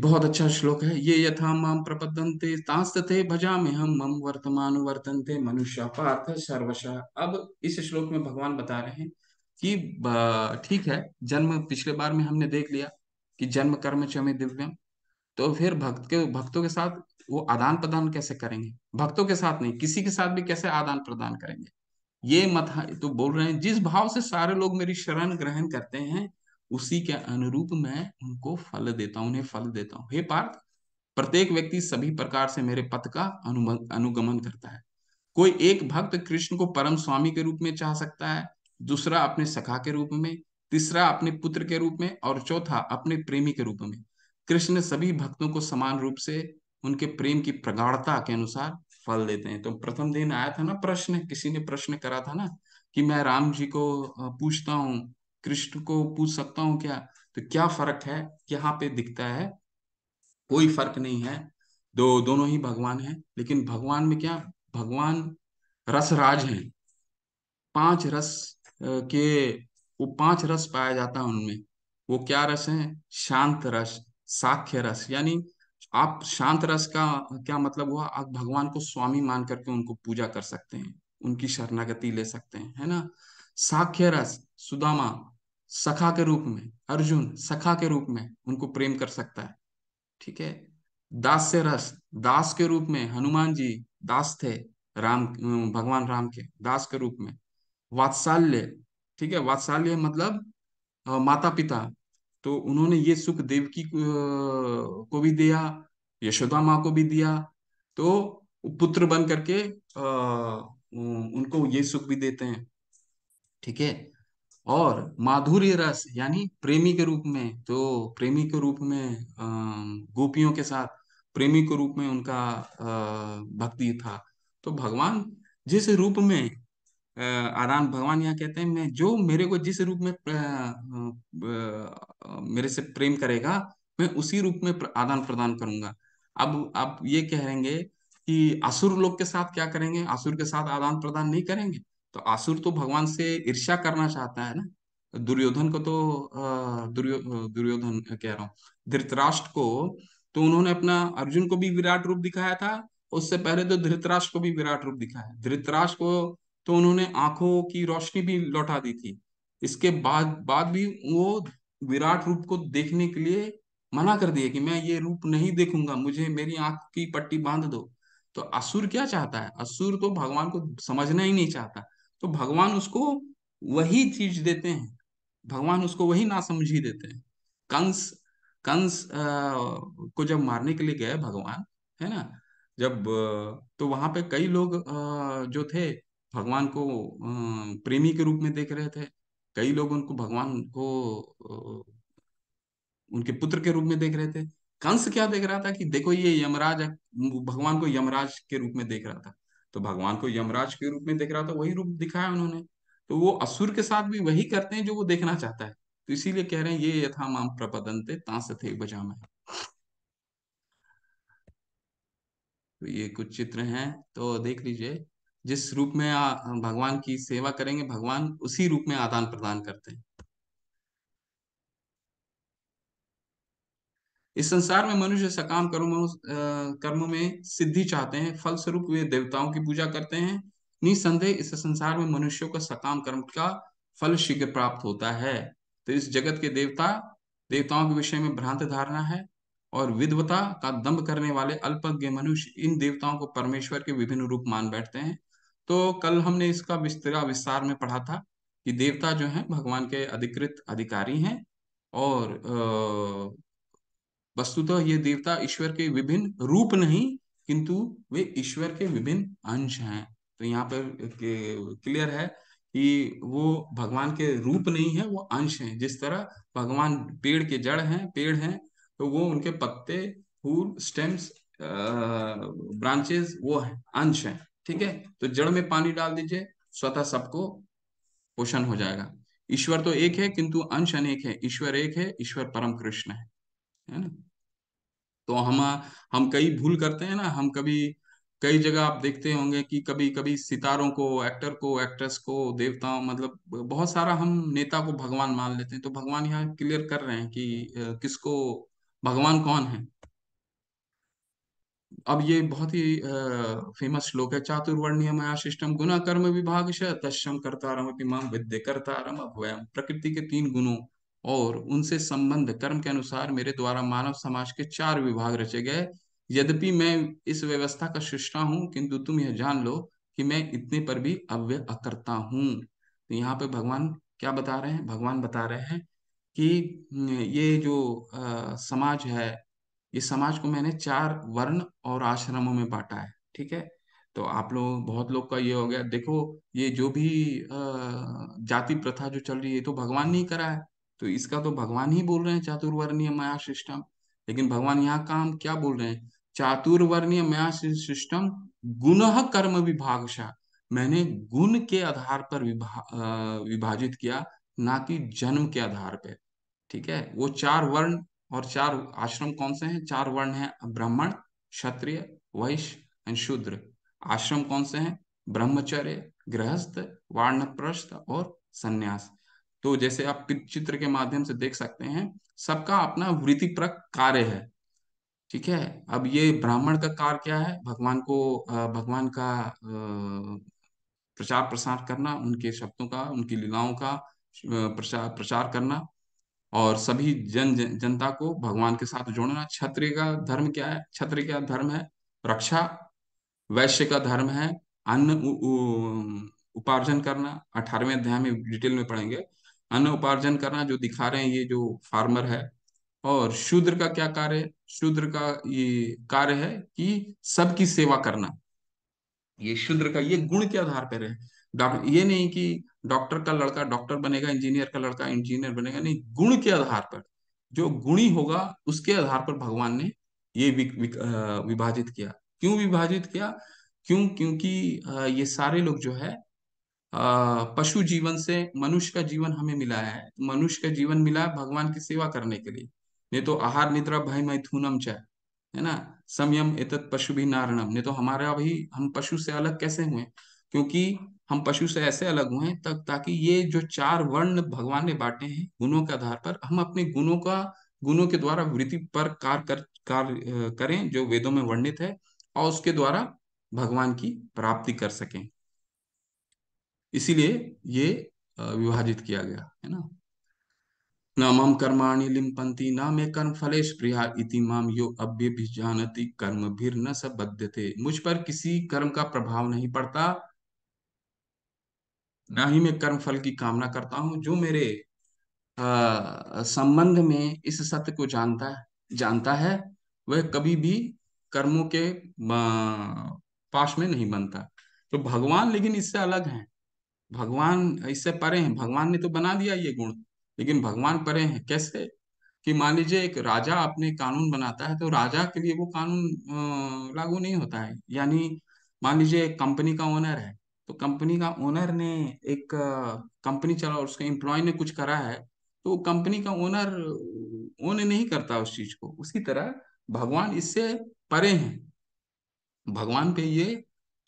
बहुत अच्छा श्लोक है ये यथा माम प्रपदंते थे भजा में हम मम वर्तमान थे मनुष्य पार्थ सर्वशा अब इस श्लोक में भगवान बता रहे हैं कि ठीक है जन्म पिछले बार में हमने देख लिया कि जन्म कर्म चमे दिव्यम तो फिर भक्त के भक्तों के साथ वो आदान प्रदान कैसे करेंगे भक्तों के साथ नहीं किसी के साथ भी कैसे आदान प्रदान करेंगे ये मत तो बोल रहे हैं जिस भाव से सारे लोग मेरी शरण ग्रहण करते हैं उसी के अनुरूप मैं उनको फल देता हूं उन्हें फल देता हूं हे पार्थ प्रत्येक व्यक्ति सभी प्रकार से मेरे पथ का अनुगमन करता है कोई एक भक्त कृष्ण को परम स्वामी के रूप में चाह सकता है दूसरा अपने सखा के रूप में तीसरा अपने पुत्र के रूप में और चौथा अपने प्रेमी के रूप में कृष्ण सभी भक्तों को समान रूप से उनके प्रेम की प्रगाढ़ता के अनुसार फल देते हैं तो प्रथम दिन आया था ना प्रश्न किसी ने प्रश्न करा था ना कि मैं राम जी को पूछता हूँ कृष्ण को पूछ सकता हूँ क्या तो क्या फर्क है यहाँ पे दिखता है कोई फर्क नहीं है दो दोनों ही भगवान हैं लेकिन भगवान में क्या भगवान रस राज हैं पांच रस के वो पांच रस पाया जाता है उनमें वो क्या रस है शांत रस साख्य रस यानी आप शांत रस का क्या मतलब हुआ आप भगवान को स्वामी मान करके उनको पूजा कर सकते हैं उनकी शरणागति ले सकते हैं है ना साख्य रस सुदामा सखा के रूप में अर्जुन सखा के रूप में उनको प्रेम कर सकता है ठीक है दास्य रस दास के रूप में हनुमान जी दास थे राम भगवान राम के दास के रूप में वात्साल्य ठीक है वात्साल्य मतलब माता पिता तो उन्होंने ये सुख देवकी को भी दिया यशोदा माँ को भी दिया तो पुत्र बन करके अः उनको ये सुख भी देते हैं ठीक है और माधुर्य रस यानी प्रेमी के रूप में तो प्रेमी के रूप में गोपियों के साथ प्रेमी के रूप में उनका भक्ति था तो भगवान जिस रूप में आराम भगवान यहाँ कहते हैं मैं जो मेरे को जिस रूप में मेरे से प्रेम करेगा मैं उसी रूप में आदान प्रदान करूंगा अब आप ये कहेंगे कि असुर लोग के साथ क्या करेंगे असुर के साथ आदान प्रदान नहीं करेंगे तो असुर तो भगवान से ईर्ष्या करना चाहता है ना दुर्योधन को तो दुर्यो दुर्योधन कह रहा हूँ धृतराष्ट्र को तो उन्होंने अपना अर्जुन को भी विराट रूप दिखाया था उससे पहले तो धृतराष्ट्र को भी विराट रूप दिखाया धृतराष्ट्र को तो उन्होंने आंखों की रोशनी भी लौटा दी थी इसके बाद बाद भी वो विराट रूप को देखने के लिए मना कर दिए कि मैं ये रूप नहीं देखूंगा मुझे मेरी आंख की पट्टी बांध दो तो असुर क्या चाहता है असुर तो भगवान को समझना ही नहीं चाहता तो भगवान उसको वही चीज देते हैं भगवान उसको वही ना समझी देते हैं कंस कंस आ, को जब मारने के लिए गए भगवान है ना जब तो वहां पे कई लोग आ, जो थे भगवान को आ, प्रेमी के रूप में देख रहे थे कई लोग उनको भगवान को उनके पुत्र के रूप में देख रहे थे कंस क्या देख रहा था कि देखो ये यमराज भगवान को यमराज के रूप में देख रहा था तो भगवान को यमराज के रूप में देख रहा था वही रूप दिखाया उन्होंने तो वो असुर के साथ भी वही करते हैं जो वो देखना चाहता है तो इसीलिए कह रहे हैं ये यथा माम प्रपदनते थे बजाम तो ये कुछ चित्र हैं तो देख लीजिए जिस रूप में भगवान की सेवा करेंगे भगवान उसी रूप में आदान प्रदान करते हैं इस संसार में मनुष्य सकाम कर्मों कर्मों में सिद्धि चाहते हैं फलस्वरूप वे देवताओं की पूजा करते हैं निसंदेह इस संसार में मनुष्यों का सकाम कर्म का फल शीघ्र प्राप्त होता है तो इस जगत के देवता देवताओं के विषय में भ्रांत धारणा है और विधवता का दम्भ करने वाले अल्पज्ञ मनुष्य इन देवताओं को परमेश्वर के विभिन्न रूप मान बैठते हैं तो कल हमने इसका विस्तरा विस्तार में पढ़ा था कि देवता जो है भगवान के अधिकृत अधिकारी हैं और वस्तुतः ये देवता ईश्वर के विभिन्न रूप नहीं किंतु वे ईश्वर के विभिन्न अंश हैं तो यहाँ पर क्लियर है कि वो भगवान के रूप नहीं है वो अंश हैं जिस तरह भगवान पेड़ के जड़ हैं पेड़ हैं तो वो उनके पत्ते फूल स्टेम्स ब्रांचेस वो है अंश हैं ठीक है तो जड़ में पानी डाल दीजिए स्वतः सबको पोषण हो जाएगा ईश्वर तो एक है किंतु अंश अनेक है ईश्वर एक है ईश्वर परम कृष्ण है है ना तो हम हम कई भूल करते हैं ना हम कभी कई जगह आप देखते होंगे कि कभी कभी सितारों को एक्टर को एक्ट्रेस को देवताओं मतलब बहुत सारा हम नेता को भगवान मान लेते हैं तो भगवान यहाँ क्लियर कर रहे हैं कि किसको भगवान कौन है अब ये बहुत ही फेमस श्लोक है चातुर्वर्णीय मया शिष्टम गुना कर्म विभाग तस्म करता रम विद्य करता रम अभवयम प्रकृति के तीन गुणों और उनसे संबंध कर्म के अनुसार मेरे द्वारा मानव समाज के चार विभाग रचे गए यद्यपि मैं इस व्यवस्था का शिष्टा हूँ किंतु तुम यह जान लो कि मैं इतने पर भी अव्य अकर्ता हूँ तो यहाँ पे भगवान क्या बता रहे हैं भगवान बता रहे हैं कि ये जो आ, समाज है ये समाज को मैंने चार वर्ण और आश्रमों में बांटा है ठीक है तो आप लोग बहुत लोग का ये हो गया देखो ये जो भी जाति प्रथा जो चल रही है तो भगवान नहीं करा है तो इसका तो भगवान ही बोल रहे हैं चातुर्वर्णीय माया सिस्टम लेकिन भगवान यहाँ काम क्या बोल रहे हैं चातुर्वर्णीय माया सिस्टम गुण कर्म विभाग मैंने गुण के आधार पर विभा, विभाजित किया ना कि जन्म के आधार पर ठीक है वो चार वर्ण और चार आश्रम कौन से हैं चार वर्ण है ब्राह्मण क्षत्रिय वैश्य एंड शूद्र आश्रम कौन से हैं ब्रह्मचर्य गृहस्थ वर्णप्रस्थ और संन्यास तो जैसे आप चित्र के माध्यम से देख सकते हैं सबका अपना वृत्ति प्रक कार्य है ठीक है अब ये ब्राह्मण का कार्य क्या है भगवान को भगवान का प्रचार प्रसार करना उनके शब्दों का उनकी लीलाओं का प्रचार प्रचार करना और सभी जन, जन जनता को भगवान के साथ जोड़ना क्षत्रिय का धर्म क्या है क्षत्रिय का धर्म है रक्षा वैश्य का धर्म है अन्न उपार्जन करना अठारहवें अध्याय में डिटेल में पढ़ेंगे अन्न उपार्जन करना जो दिखा रहे हैं ये जो फार्मर है और शूद्र का क्या कार्य शूद्र का ये कार्य है कि सबकी सेवा करना ये शूद्र का ये गुण के आधार पर है डॉक्टर ये नहीं कि डॉक्टर का लड़का डॉक्टर बनेगा इंजीनियर का लड़का इंजीनियर बनेगा नहीं गुण के आधार पर जो गुणी होगा उसके आधार पर भगवान ने ये वि, वि, विभाजित किया क्यों विभाजित किया क्यों क्योंकि ये सारे लोग जो है पशु जीवन से मनुष्य का जीवन हमें मिला है मनुष्य का जीवन मिला भगवान की सेवा करने के लिए नहीं तो आहार निद्रा भय मैथुनम चाह है ना संयम एतत् पशु भी नारणम ने तो हमारा भी हम पशु से अलग कैसे हुए क्योंकि हम पशु से ऐसे अलग हुए तक ताकि ये जो चार वर्ण भगवान ने बांटे हैं गुणों के आधार पर हम अपने गुणों का गुणों के द्वारा वृत्ति पर कार्य कर, कार्य करें जो वेदों में वर्णित है और उसके द्वारा भगवान की प्राप्ति कर सकें इसीलिए ये विभाजित किया गया है ना न मम कर्माणी लिम्पन्ति न मे कर्म फलेश प्रिया इति माम यो अभ्य भी जानती कर्म भी न सब थे मुझ पर किसी कर्म का प्रभाव नहीं पड़ता न ही मैं कर्म फल की कामना करता हूं जो मेरे संबंध में इस सत्य को जानता है जानता है वह कभी भी कर्मों के पास में नहीं बनता तो भगवान लेकिन इससे अलग है भगवान इससे परे हैं भगवान ने तो बना दिया ये गुण लेकिन भगवान परे हैं कैसे कि मान लीजिए एक राजा अपने कानून बनाता है तो राजा के लिए वो कानून लागू नहीं होता है यानी मान लीजिए कंपनी का ओनर है तो कंपनी का ओनर ने एक कंपनी चला और उसके एम्प्लॉय ने कुछ करा है तो कंपनी का ओनर ओन नहीं करता उस चीज को उसी तरह भगवान इससे परे हैं भगवान पे ये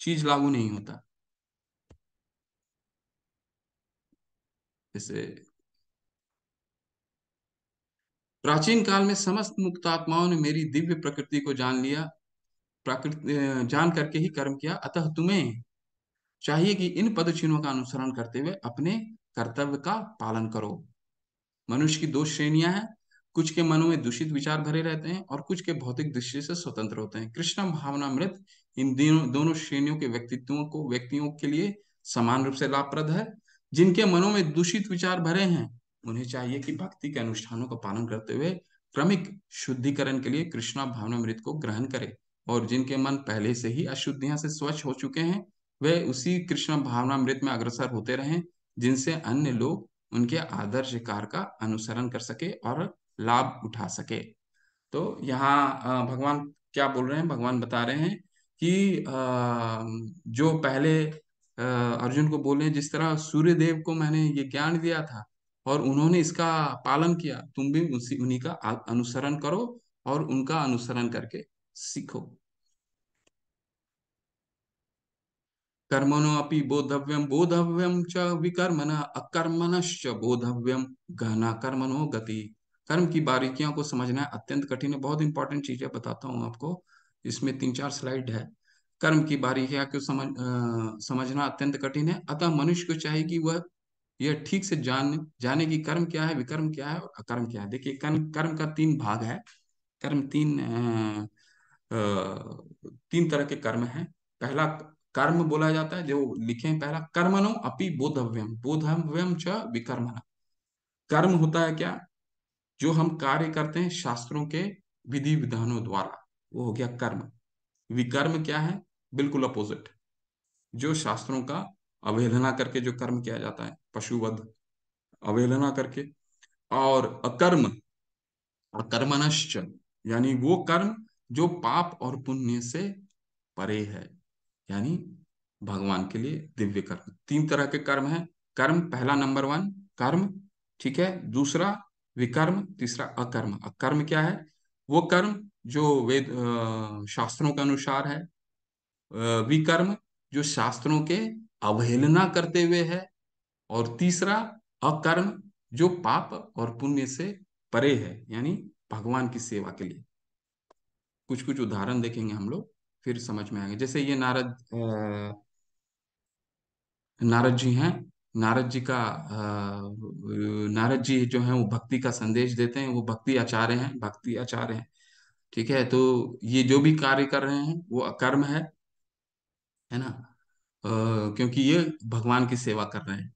चीज लागू नहीं होता जैसे प्राचीन काल में समस्त मुक्त आत्माओं ने मेरी दिव्य प्रकृति को जान लिया प्रकृति जान करके ही कर्म किया अतः तुम्हें चाहिए कि इन पद चिन्हों का अनुसरण करते हुए अपने कर्तव्य का पालन करो मनुष्य की दो श्रेणियां हैं कुछ के मनो में दूषित विचार भरे रहते हैं और कुछ के भौतिक दृष्टि से स्वतंत्र होते हैं कृष्ण भावना मृत इन दोनों दोनों श्रेणियों के व्यक्तित्वों को व्यक्तियों के लिए समान रूप से लाभप्रद है जिनके मनों में दूषित विचार भरे हैं उन्हें चाहिए कि भक्ति के अनुष्ठानों का पालन करते हुए क्रमिक शुद्धिकरण के लिए कृष्णा भावनामृत को ग्रहण करें और जिनके मन पहले से ही अशुद्धियां से स्वच्छ हो चुके हैं वे उसी कृष्णा भावनामृत में अग्रसर होते रहें जिनसे अन्य लोग उनके आदर्श कार्य का अनुसरण कर सके और लाभ उठा सके तो यहाँ भगवान क्या बोल रहे हैं भगवान बता रहे हैं कि जो पहले अर्जुन को बोले जिस तरह सूर्य देव को मैंने ये ज्ञान दिया था और उन्होंने इसका पालन किया तुम भी उसी उन्हीं का अनुसरण करो और उनका अनुसरण करके सीखो कर्मणो अपि बोधव्यम बोधव्यम च विकर्मण अकर्मणश्च बोधव्यम गहना कर्मणो गति कर्म की बारीकियों को समझना अत्यंत कठिन है बहुत इंपॉर्टेंट चीज है बताता हूँ आपको इसमें तीन चार स्लाइड है कर्म की बारीकिया को समझ आ, समझना अत्यंत कठिन है अतः मनुष्य को चाहिए कि वह यह ठीक से जान जाने की कर्म क्या है विकर्म क्या है और अकर्म क्या है देखिए कर्म कर्म का तीन भाग है कर्म तीन आ, तीन तरह के कर्म है पहला कर्म बोला जाता है जो लिखे हैं पहला कर्मनो अपि बोधव्यम बोधव्यम च विकर्मना कर्म होता है क्या जो हम कार्य करते हैं शास्त्रों के विधि विधानों द्वारा वो हो गया कर्म विकर्म क्या है बिल्कुल अपोजिट जो शास्त्रों का अवहेलना करके जो कर्म किया जाता है पशुवध अवहेलना करके और अकर्म और यानी वो कर्म जो पाप और पुण्य से परे है यानी भगवान के लिए दिव्य कर्म तीन तरह के कर्म है कर्म पहला नंबर वन कर्म ठीक है दूसरा विकर्म तीसरा अकर्म अकर्म क्या है वो कर्म जो वेद शास्त्रों के अनुसार है विकर्म जो शास्त्रों के अवहेलना करते हुए है और तीसरा अकर्म जो पाप और पुण्य से परे है यानी भगवान की सेवा के लिए कुछ कुछ उदाहरण देखेंगे हम लोग फिर समझ में आएंगे जैसे ये नारद नारद जी हैं नारद जी का नारद जी जो है वो भक्ति का संदेश देते हैं वो भक्ति आचार्य हैं भक्ति आचार्य हैं ठीक है तो ये जो भी कार्य कर रहे हैं वो अकर्म है है ना Uh, क्योंकि ये भगवान की सेवा कर रहे हैं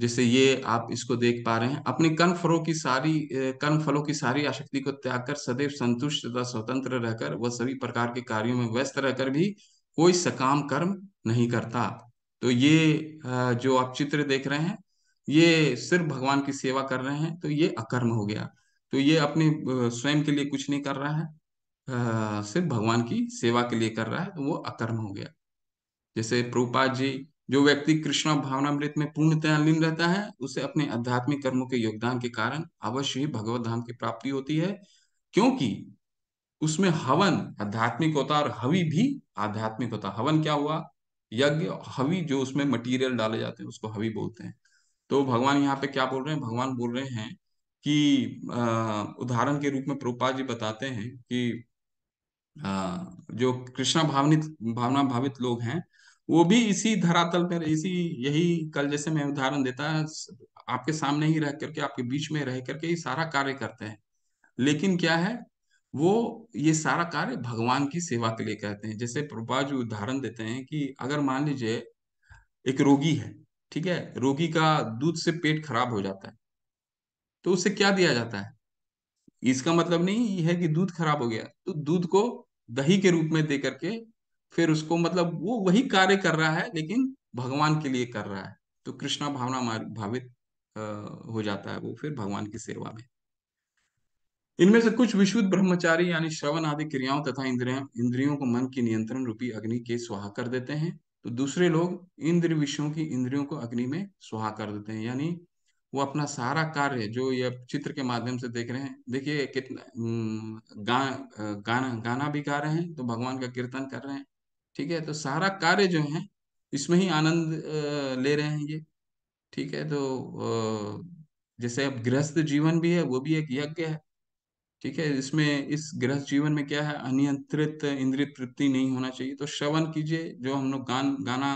जैसे ये आप इसको देख पा रहे हैं अपने कर्म फलों की सारी कर्म फलों की सारी आशक्ति को त्याग कर सदैव संतुष्ट तथा स्वतंत्र रहकर वह सभी प्रकार के कार्यों में व्यस्त रहकर भी कोई सकाम कर्म नहीं करता तो ये जो आप चित्र देख रहे हैं ये सिर्फ भगवान की सेवा कर रहे हैं तो ये अकर्म हो गया तो ये अपने स्वयं के लिए कुछ नहीं कर रहा है सिर्फ भगवान की सेवा के लिए कर रहा है तो वो अकर्म हो गया जैसे प्रूपा जी जो व्यक्ति कृष्ण भावनामृत में पूर्णतया लीन रहता है उसे अपने आध्यात्मिक कर्मों के योगदान के कारण अवश्य ही भगवत धाम की प्राप्ति होती है क्योंकि उसमें हवन आध्यात्मिक होता और हवि भी आध्यात्मिक होता हवन क्या हुआ यज्ञ हवि जो उसमें मटेरियल डाले जाते हैं उसको हवि बोलते हैं तो भगवान यहाँ पे क्या बोल रहे हैं भगवान बोल रहे हैं कि उदाहरण के रूप में प्रोपा जी बताते हैं कि हाँ, जो कृष्णा भावनित भावना भावित लोग हैं वो भी इसी धरातल पर इसी यही कल जैसे मैं उदाहरण देता आपके सामने ही रह करके आपके बीच में रह करके ये सारा कार्य करते हैं लेकिन क्या है वो ये सारा कार्य भगवान की सेवा के लिए करते हैं जैसे प्रभा जी उदाहरण देते हैं कि अगर मान लीजिए एक रोगी है ठीक है रोगी का दूध से पेट खराब हो जाता है तो उसे क्या दिया जाता है इसका मतलब नहीं ये है कि दूध खराब हो गया तो दूध को दही के रूप में दे करके फिर उसको मतलब वो वही कार्य कर रहा है लेकिन भगवान के लिए कर रहा है तो कृष्णा भावना भावित हो जाता है वो फिर भगवान की सेवा में इनमें से कुछ विशुद्ध ब्रह्मचारी यानी श्रवण आदि क्रियाओं तथा इंद्रियों इंद्रियों को मन की नियंत्रण रूपी अग्नि के स्वाहा कर देते हैं तो दूसरे लोग इंद्र विषयों की इंद्रियों को अग्नि में स्वाहा कर देते हैं यानी वो अपना सारा कार्य जो ये चित्र के माध्यम से देख रहे हैं देखिए कितना गा, गाना गाना भी गा रहे हैं तो भगवान का कीर्तन कर रहे हैं ठीक है तो सारा कार्य जो है इसमें ही आनंद ले रहे हैं ये ठीक है तो जैसे अब गृहस्थ जीवन भी है वो भी एक यज्ञ है ठीक है इसमें इस गृहस्थ जीवन में क्या है अनियंत्रित इंद्रिय तृप्ति नहीं होना चाहिए तो श्रवण कीजिए जो हम लोग गान गाना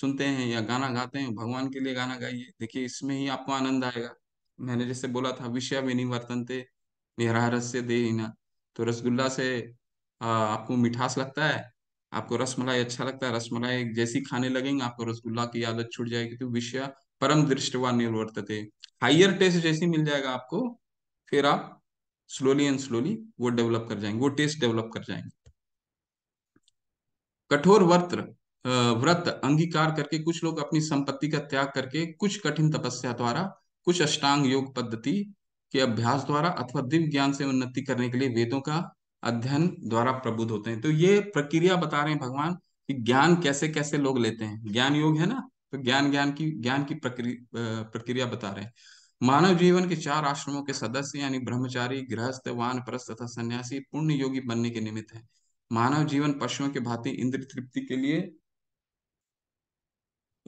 सुनते हैं या गाना गाते हैं भगवान के लिए गाना गाइए देखिए इसमें ही आपको आनंद आएगा मैंने जैसे बोला था विषय भी नहीं वर्तनते निहरा रस से दे ना तो रसगुल्ला से आपको मिठास लगता है आपको रसमलाई अच्छा लगता है रसमलाई जैसी खाने लगेंगे आपको रसगुल्ला की आदत छूट जाएगी तो विषय परम दृष्टवा निर्वर्तते हाइयर टेस्ट जैसी मिल जाएगा आपको फिर आप स्लोली एंड स्लोली वो डेवलप कर जाएंगे वो टेस्ट डेवलप कर जाएंगे कठोर वर्त्र व्रत अंगीकार करके कुछ लोग अपनी संपत्ति का त्याग करके कुछ कठिन तपस्या द्वारा कुछ अष्टांग योग पद्धति के अभ्यास द्वारा अथवा दिव्य ज्ञान से उन्नति करने के लिए वेदों का अध्ययन द्वारा प्रबुद्ध होते हैं तो ये प्रक्रिया बता रहे हैं भगवान कि ज्ञान कैसे कैसे लोग लेते हैं ज्ञान योग है ना तो ज्ञान ज्ञान की ज्ञान की प्रक्रिया प्रक्रिया बता रहे हैं मानव जीवन के चार आश्रमों के सदस्य यानी ब्रह्मचारी गृहस्थ वान तथा सन्यासी पुण्य योगी बनने के निमित्त है मानव जीवन पशुओं के भांति इंद्र तृप्ति के लिए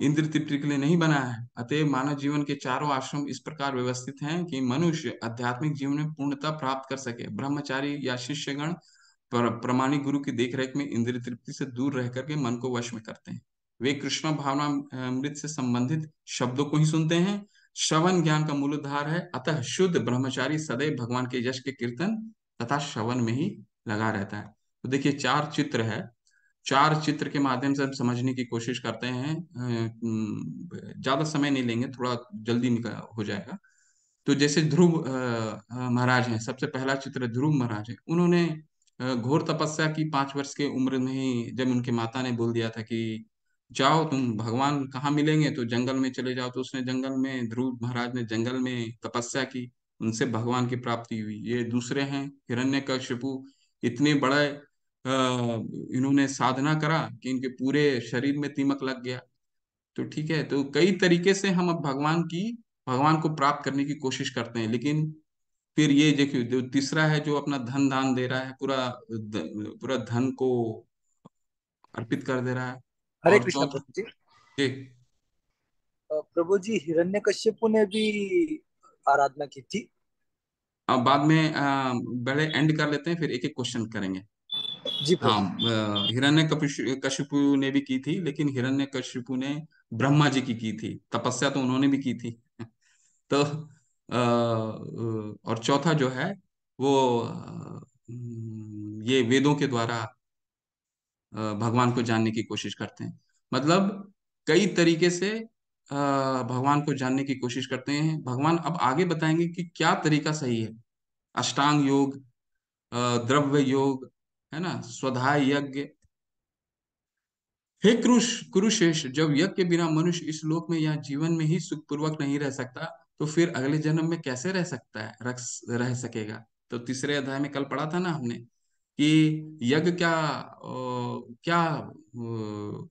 इंद्र तृप्ति के लिए नहीं बना है अतएव मानव जीवन के चारों आश्रम इस प्रकार व्यवस्थित हैं कि मनुष्य आध्यात्मिक जीवन में पूर्णता प्राप्त कर सके ब्रह्मचारी या शिष्यगण प्रमाणिक गुरु की देखरेख में इंद्र तृप्ति से दूर रह करके मन को वश में करते हैं वे कृष्ण भावना अमृत से संबंधित शब्दों को ही सुनते हैं श्रवण ज्ञान का मूल उद्धार है अतः शुद्ध ब्रह्मचारी सदैव भगवान के यश के कीर्तन तथा श्रवण में ही लगा रहता है तो देखिए चार चित्र है चार चित्र के माध्यम से हम समझने की कोशिश करते हैं ज्यादा समय नहीं लेंगे थोड़ा जल्दी निकल हो जाएगा तो जैसे ध्रुव महाराज हैं सबसे पहला चित्र ध्रुव महाराज है उन्होंने घोर तपस्या की पांच वर्ष की उम्र में ही जब उनके माता ने बोल दिया था कि जाओ तुम भगवान कहाँ मिलेंगे तो जंगल में चले जाओ तो उसने जंगल में ध्रुव महाराज ने जंगल में तपस्या की उनसे भगवान की प्राप्ति हुई ये दूसरे हैं हिरण्य इतने बड़े इन्होंने साधना करा कि इनके पूरे शरीर में तिमक लग गया तो ठीक है तो कई तरीके से हम अब भगवान की भगवान को प्राप्त करने की कोशिश करते हैं लेकिन फिर ये देखिए तीसरा है जो अपना धन दान दे रहा है पूरा पूरा धन को अर्पित कर दे रहा है हरे कृष्ण जी जी हिरण्य कश्यपु ने भी आराधना की थी अब बाद में बड़े एंड कर लेते हैं फिर एक एक क्वेश्चन करेंगे जी हाँ हिरण्य कश्यपु ने भी की थी लेकिन हिरण्य कश्यपु ने ब्रह्मा जी की की थी तपस्या तो उन्होंने भी की थी तो और चौथा जो है वो ये वेदों के द्वारा भगवान को जानने की कोशिश करते हैं मतलब कई तरीके से भगवान को जानने की कोशिश करते हैं भगवान अब आगे बताएंगे कि क्या तरीका सही है अष्टांग योग द्रव्य योग है ना स्वधा यज्ञ हे क्रुश कुरुशेष जब यज्ञ के बिना मनुष्य इस लोक में या जीवन में ही सुखपूर्वक नहीं रह सकता तो फिर अगले जन्म में कैसे रह सकता है रख रह सकेगा तो तीसरे अध्याय में कल पढ़ा था ना हमने कि यज्ञ क्या ओ, क्या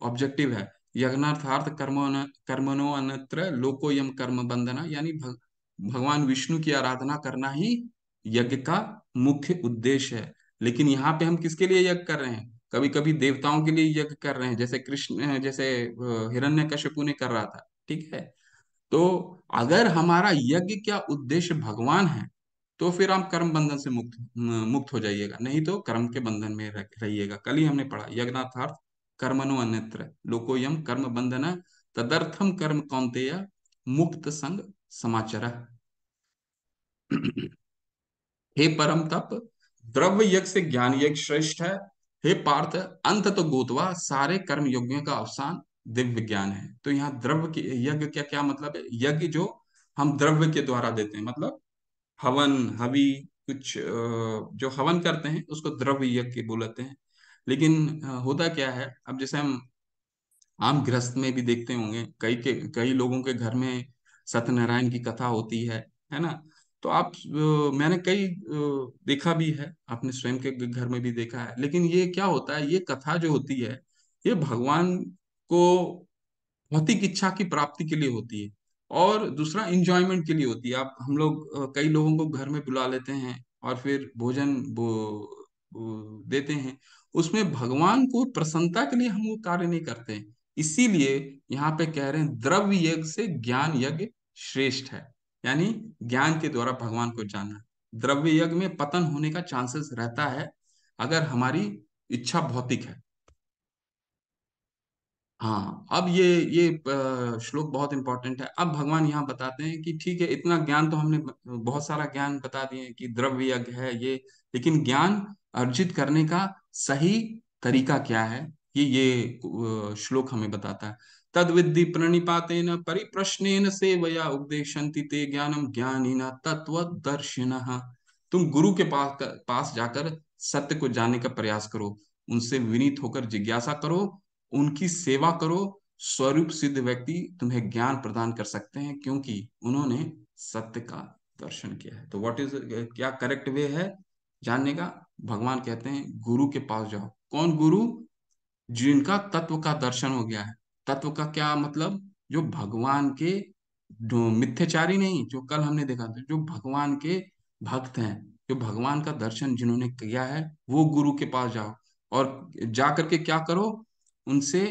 ऑब्जेक्टिव है यज्ञार्थार्थ कर्म कर्मनो अनत्र लोको यम कर्म बंधना यानी भग, भगवान विष्णु की आराधना करना ही यज्ञ का मुख्य उद्देश्य है लेकिन यहाँ पे हम किसके लिए यज्ञ कर रहे हैं कभी कभी देवताओं के लिए यज्ञ कर रहे हैं जैसे कृष्ण जैसे हिरण्य कश्यपु ने कर रहा था ठीक है तो अगर हमारा यज्ञ क्या उद्देश्य भगवान है तो फिर आप कर्म बंधन से मुक्त मुक्त हो जाइएगा नहीं तो कर्म के बंधन में रहिएगा कल ही हमने पढ़ा यज्ञार्थार्थ कर्मनो अन्यत्र लोको यम कर्म बंधन तदर्थम कर्म कौनते मुक्त संग समाचार हे परम तप द्रव्य यज्ञ से ज्ञान यज्ञ श्रेष्ठ है हे पार्थ अंत तो गोतवा सारे कर्म यज्ञों का अवसान दिव्य ज्ञान है तो यहाँ द्रव्य के यज्ञ क्या क्या मतलब है यज्ञ जो हम द्रव्य के द्वारा देते हैं मतलब हवन हवि कुछ जो हवन करते हैं उसको द्रव्य यज्ञ बोलते हैं लेकिन होता क्या है अब जैसे हम आम गृहस्थ में भी देखते होंगे कई के कई लोगों के घर में सत्यनारायण की कथा होती है है ना तो आप मैंने कई देखा भी है आपने स्वयं के घर में भी देखा है लेकिन ये क्या होता है ये कथा जो होती है ये भगवान को भौतिक इच्छा की प्राप्ति के लिए होती है और दूसरा इंजॉयमेंट के लिए होती है आप हम लोग कई लोगों को घर में बुला लेते हैं और फिर भोजन देते हैं उसमें भगवान को प्रसन्नता के लिए हम वो कार्य नहीं करते हैं इसीलिए यहाँ पे कह रहे हैं द्रव्य यज्ञ से ज्ञान यज्ञ श्रेष्ठ है यानी ज्ञान के द्वारा भगवान को जानना द्रव्य यज्ञ में पतन होने का चांसेस रहता है अगर हमारी इच्छा भौतिक है हाँ अब ये ये श्लोक बहुत इंपॉर्टेंट है अब भगवान यहाँ बताते हैं कि ठीक है इतना ज्ञान तो हमने बहुत सारा ज्ञान बता दिए कि द्रव्य यज्ञ है ये लेकिन ज्ञान अर्जित करने का सही तरीका क्या है ये ये श्लोक हमें बताता है तद्विद्धि प्रणिपातेन परिप्रश्न सेवया उपदेश ते ज्ञानम तत्व तत्वदर्शिन तुम गुरु के पास पास जाकर सत्य को जानने का प्रयास करो उनसे विनीत होकर जिज्ञासा करो उनकी सेवा करो स्वरूप सिद्ध व्यक्ति तुम्हें ज्ञान प्रदान कर सकते हैं क्योंकि उन्होंने सत्य का दर्शन किया है तो व्हाट इज क्या करेक्ट वे है जानने का भगवान कहते हैं गुरु के पास जाओ कौन गुरु जिनका तत्व का दर्शन हो गया है तत्व का क्या मतलब जो भगवान के मिथ्याचारी नहीं जो कल हमने देखा था जो भगवान के भक्त हैं जो भगवान का दर्शन जिन्होंने किया है वो गुरु के पास जाओ और जा करके क्या करो उनसे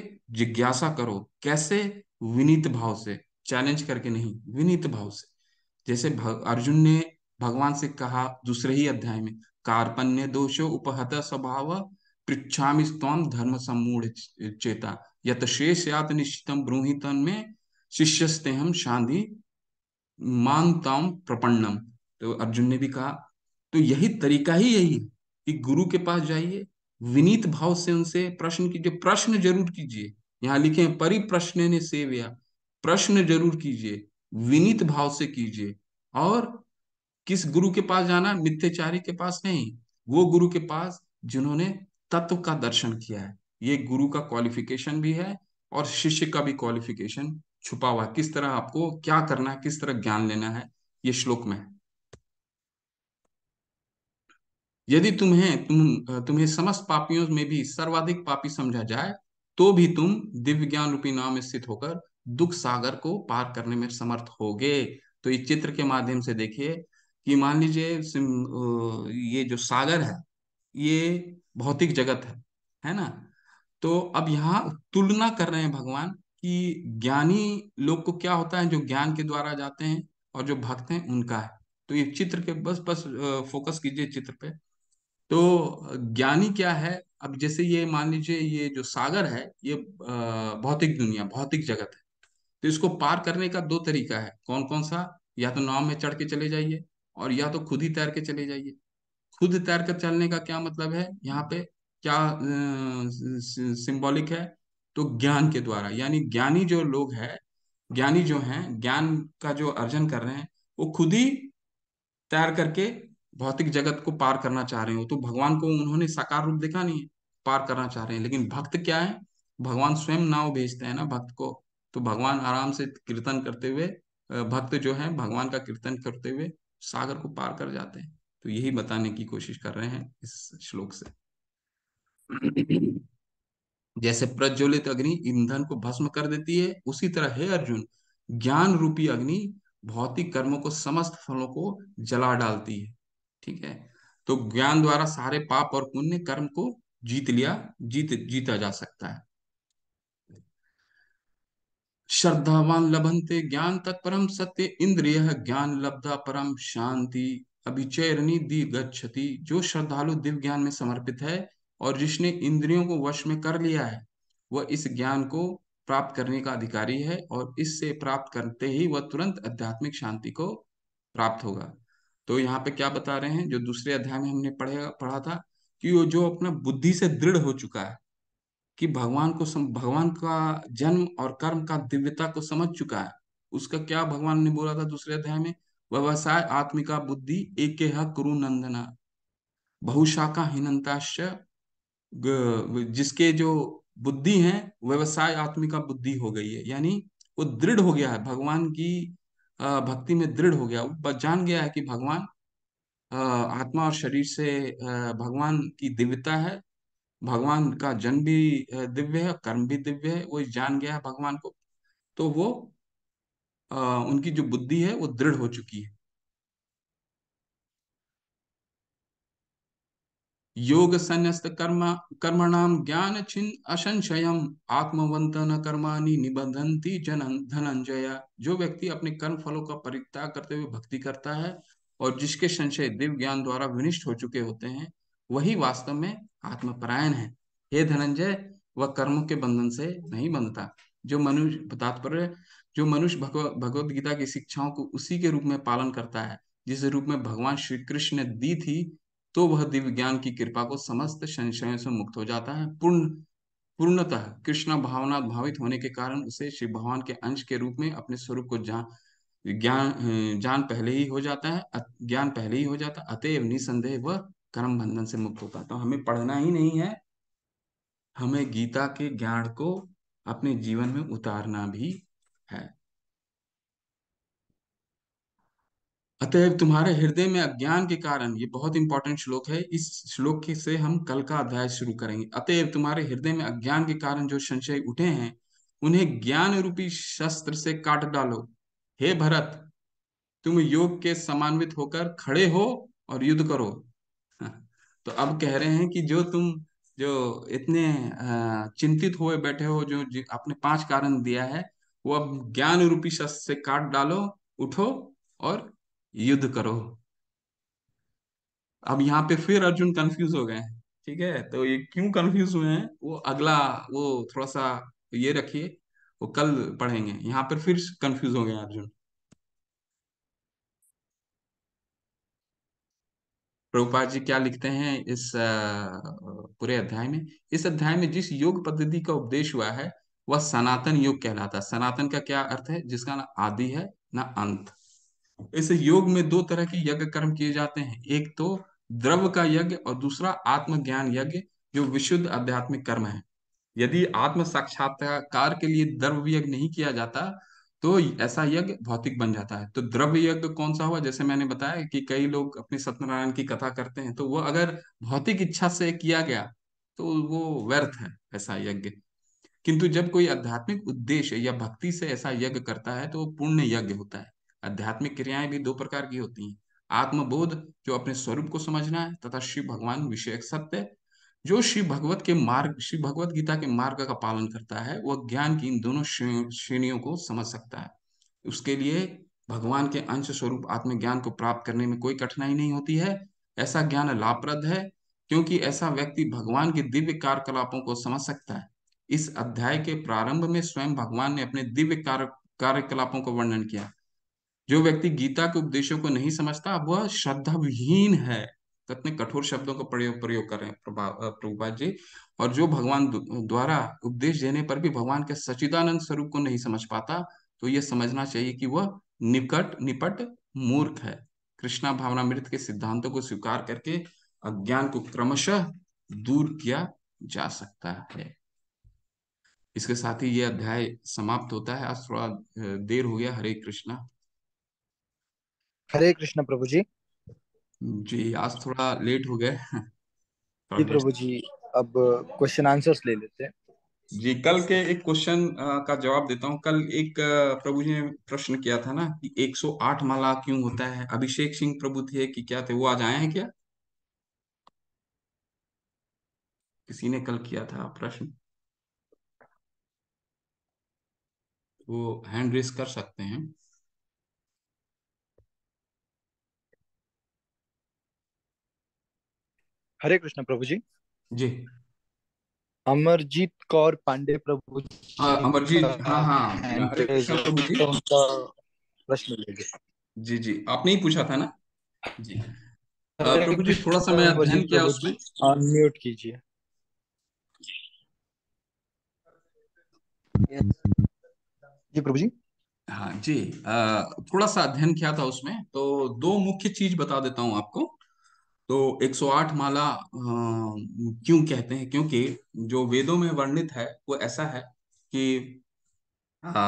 जिज्ञासा करो कैसे विनीत भाव से चैलेंज करके नहीं विनीत भाव से जैसे अर्जुन ने भगवान से कहा दूसरे ही अध्याय में कार्पण्य दोषो उपहत स्वभाव पृछामी स्तम धर्म सम्मूढ़ चेता यत यात निश्चितम ब्रूहितन में शिष्यस्ते हम शांति मानताम प्रपन्नम तो अर्जुन ने भी कहा तो यही तरीका ही यही है कि गुरु के पास जाइए विनीत भाव से उनसे प्रश्न कीजिए प्रश्न जरूर कीजिए यहाँ लिखे परिप्रश्न ने सेव्या प्रश्न जरूर कीजिए विनीत भाव से कीजिए और किस गुरु के पास जाना मिथ्याचारी के पास नहीं वो गुरु के पास जिन्होंने तत्व का दर्शन किया है ये गुरु का क्वालिफिकेशन भी है और शिष्य का भी क्वालिफिकेशन छुपा हुआ है किस तरह आपको क्या करना है किस तरह ज्ञान लेना है ये श्लोक में है यदि तुम्हें तुम तुम्हें समस्त पापियों में भी सर्वाधिक पापी समझा जाए तो भी तुम दिव्य ज्ञान रूपी नाम स्थित होकर दुख सागर को पार करने में समर्थ होगे तो इस चित्र के माध्यम से देखिए कि मान लीजिए ये जो सागर है ये भौतिक जगत है है ना तो अब यहाँ तुलना कर रहे हैं भगवान कि ज्ञानी लोग को क्या होता है जो ज्ञान के द्वारा जाते हैं और जो भक्त हैं उनका है तो ये चित्र के बस बस फोकस कीजिए चित्र पे तो ज्ञानी क्या है अब जैसे ये मान लीजिए ये जो सागर है ये भौतिक दुनिया भौतिक जगत है तो इसको पार करने का दो तरीका है कौन कौन सा या तो नाव में चढ़ के चले जाइए और या तो खुद ही तैर के चले जाइए खुद तैर कर चलने का क्या मतलब है यहाँ पे क्या सिंबॉलिक है तो ज्ञान के द्वारा यानी ज्ञानी जो लोग है ज्ञानी जो हैं ज्ञान का जो अर्जन कर रहे हैं वो खुद ही तैयार करके भौतिक जगत को पार करना चाह रहे हो तो भगवान को उन्होंने साकार रूप देखा नहीं पार करना चाह रहे हैं लेकिन भक्त क्या है भगवान स्वयं नाव भेजते हैं ना भक्त को तो भगवान आराम से कीर्तन करते हुए भक्त जो है भगवान का कीर्तन करते हुए सागर को पार कर जाते हैं तो यही बताने की कोशिश कर रहे हैं इस श्लोक से जैसे प्रज्वलित अग्नि ईंधन को भस्म कर देती है उसी तरह है अर्जुन ज्ञान रूपी अग्नि भौतिक कर्मों को समस्त फलों को जला डालती है ठीक है तो ज्ञान द्वारा सारे पाप और पुण्य कर्म को जीत लिया जीत जीता जा सकता है श्रद्धावान लभनते ज्ञान तत्परम सत्य इंद्रिय ज्ञान लब्धा परम शांति अभिचयरणी दी गच्छति जो श्रद्धालु दिव्य ज्ञान में समर्पित है और जिसने इंद्रियों को वश में कर लिया है वह इस ज्ञान को प्राप्त करने का अधिकारी है और इससे प्राप्त करते ही वह तुरंत आध्यात्मिक शांति को प्राप्त होगा तो यहाँ पे क्या बता रहे हैं जो दूसरे अध्याय में हमने पढ़े पढ़ा था कि वो जो अपना बुद्धि से दृढ़ हो चुका है कि भगवान को सम, भगवान का जन्म और कर्म का दिव्यता को समझ चुका है उसका क्या भगवान ने बोला था दूसरे अध्याय में व्यवसाय आत्मिका बुद्धि एक हक कुरु नंदना बहुशाखा हिनंताश्च जिसके जो बुद्धि है व्यवसाय आत्मिका बुद्धि हो गई है यानी वो दृढ़ हो गया है भगवान की भक्ति में दृढ़ हो गया वो जान गया है कि भगवान आत्मा और शरीर से भगवान की दिव्यता है भगवान का जन्म भी दिव्य है कर्म भी दिव्य है वो जान गया है भगवान को तो वो उनकी जो बुद्धि है वो दृढ़ हो चुकी है योग संस्त कर्म कर्मणाम ज्ञान छिन्न असंशय आत्मवंतन कर्माणी निबंधनती जन धनंजय जो व्यक्ति अपने कर्म फलों का परित्याग करते हुए भक्ति करता है और जिसके संशय दिव्य ज्ञान द्वारा विनिष्ट हो चुके होते हैं वही वास्तव में आत्मपरायण है हे धनंजय वह कर्मों के बंधन से नहीं बंधता जो मनुष्य तात्पर्य जो मनुष्य भगवत गीता की शिक्षाओं को उसी के रूप में पालन करता है जिस रूप में भगवान श्री कृष्ण ने दी थी तो वह दिव्य ज्ञान की कृपा को समस्त संशयों से मुक्त हो जाता है पूर्ण पूर्णतः कृष्ण भावना भावित होने के कारण उसे शिव भगवान के अंश के रूप में अपने स्वरूप को जान ज्ञान ज्ञान पहले ही हो जाता है ज्ञान पहले ही हो जाता है अतएव निसंदेह वह कर्म बंधन से मुक्त होता है तो हमें पढ़ना ही नहीं है हमें गीता के ज्ञान को अपने जीवन में उतारना भी अतएव तुम्हारे हृदय में अज्ञान के कारण ये बहुत इंपॉर्टेंट श्लोक है इस श्लोक से हम कल का अध्याय शुरू करेंगे अतएव तुम्हारे हृदय में अज्ञान के कारण जो संशय उठे हैं उन्हें ज्ञान रूपी शस्त्र से काट डालो हे भरत तुम योग के समान्वित होकर खड़े हो और युद्ध करो तो अब कह रहे हैं कि जो तुम जो इतने चिंतित हुए बैठे हो जो आपने पांच कारण दिया है वो अब ज्ञान रूपी शस्त्र से काट डालो उठो और युद्ध करो अब यहाँ पे फिर अर्जुन कंफ्यूज हो गए ठीक है तो ये क्यों कंफ्यूज हुए हैं वो अगला वो थोड़ा सा ये रखिए वो कल पढ़ेंगे यहाँ पर फिर कंफ्यूज हो गए अर्जुन प्रभुपा जी क्या लिखते हैं इस पूरे अध्याय में इस अध्याय में जिस योग पद्धति का उपदेश हुआ है वह सनातन योग कहलाता है सनातन का क्या अर्थ है जिसका ना आदि है ना अंत इस योग में दो तरह के यज्ञ कर्म किए जाते हैं एक तो द्रव्य का यज्ञ और दूसरा आत्मज्ञान यज्ञ जो विशुद्ध आध्यात्मिक कर्म है यदि आत्म साक्षात्कार के लिए द्रव यज्ञ नहीं किया जाता तो ऐसा यज्ञ भौतिक बन जाता है तो द्रव यज्ञ कौन सा हुआ जैसे मैंने बताया कि कई लोग अपने सत्यनारायण की कथा करते हैं तो वह अगर भौतिक इच्छा से किया गया तो वो व्यर्थ है ऐसा यज्ञ किंतु जब कोई आध्यात्मिक उद्देश्य या भक्ति से ऐसा यज्ञ करता है तो वो पूर्ण यज्ञ होता है आध्यात्मिक क्रियाएं भी दो प्रकार की होती हैं आत्मबोध जो अपने स्वरूप को समझना है तथा शिव भगवान विषय सत्य जो शिव भगवत के मार्ग शिव भगवत गीता के मार्ग का पालन करता है वह ज्ञान की इन दोनों श्रेणियों को समझ सकता है उसके लिए भगवान के अंश स्वरूप आत्मज्ञान को प्राप्त करने में कोई कठिनाई नहीं होती है ऐसा ज्ञान लाभप्रद है क्योंकि ऐसा व्यक्ति भगवान के दिव्य कार्यकलापों को समझ सकता है इस अध्याय के प्रारंभ में स्वयं भगवान ने अपने दिव्य कार्य कार्यकलापों का वर्णन किया जो व्यक्ति गीता के उपदेशों को नहीं समझता वह श्रद्धाहीन है कितने कठोर शब्दों का प्रयोग प्रयोग कर रहे हैं प्रभुपाद जी और जो भगवान द्वारा उपदेश देने पर भी भगवान के सचिदानंद स्वरूप को नहीं समझ पाता तो यह समझना चाहिए कि वह निकट निपट मूर्ख है कृष्णा भावना मृत के सिद्धांतों को स्वीकार करके अज्ञान को क्रमशः दूर किया जा सकता है इसके साथ ही ये अध्याय समाप्त होता है आज थोड़ा देर हो गया हरे कृष्णा हरे कृष्ण प्रभु जी जी आज थोड़ा लेट हो गए जी प्रभु जी अब क्वेश्चन आंसर्स ले लेते हैं जी कल के एक क्वेश्चन का जवाब देता हूँ कल एक प्रभु जी ने प्रश्न किया था ना कि 108 माला क्यों होता है अभिषेक सिंह प्रभु थे कि क्या थे वो आज आए हैं क्या किसी ने कल किया था प्रश्न वो हैंड रेस कर सकते हैं हरे कृष्ण प्रभु जी जी अमरजीत कौर पांडे प्रभु हाँ, अमरजीत हाँ हाँ uh, जी प्रश्न लेंगे जी जी आपने ही पूछा था ना जी प्रभु जी थोड़ा सा मैं अध्ययन किया उसमें अनम्यूट कीजिए जी प्रभु जी हाँ जी थोड़ा सा अध्ययन किया था उसमें तो दो मुख्य चीज बता देता हूँ आपको तो 108 माला क्यों कहते हैं क्योंकि जो वेदों में वर्णित है वो ऐसा है कि आ,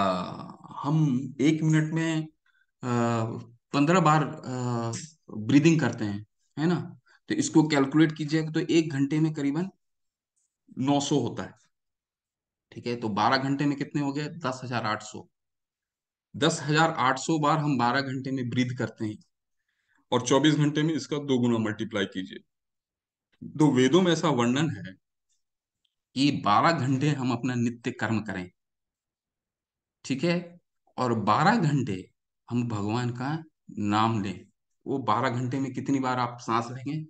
हम एक मिनट में पंद्रह बार ब्रीदिंग करते हैं है ना तो इसको कैलकुलेट कीजिएगा तो एक घंटे में करीबन 900 होता है ठीक है तो 12 घंटे में कितने हो गए दस हजार आठ सौ दस हजार आठ सौ बार हम 12 घंटे में ब्रीद करते हैं और 24 घंटे में इसका दो गुना मल्टीप्लाई कीजिए तो वेदों में ऐसा वर्णन है कि 12 घंटे हम अपना नित्य कर्म करें ठीक है और 12 घंटे हम भगवान का नाम लें वो 12 घंटे में कितनी बार आप सांस लेंगे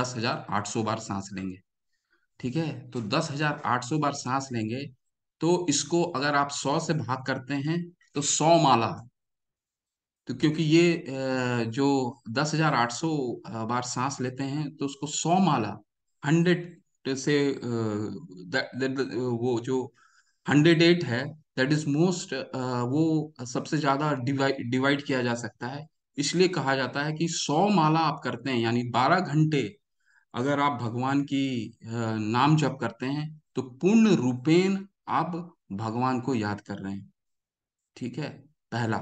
दस हजार आठ सौ बार सांस लेंगे ठीक है तो दस हजार आठ सौ बार सांस लेंगे तो इसको अगर आप सौ से भाग करते हैं तो सौ माला तो क्योंकि ये जो दस हजार आठ सौ बार सांस लेते हैं तो उसको सौ माला हंड्रेड से द, द, वो जो हंड्रेड एट है दैट इज मोस्ट वो सबसे ज्यादा डिवाइड किया जा सकता है इसलिए कहा जाता है कि सौ माला आप करते हैं यानी बारह घंटे अगर आप भगवान की नाम जप करते हैं तो पूर्ण रूपेण आप भगवान को याद कर रहे हैं ठीक है पहला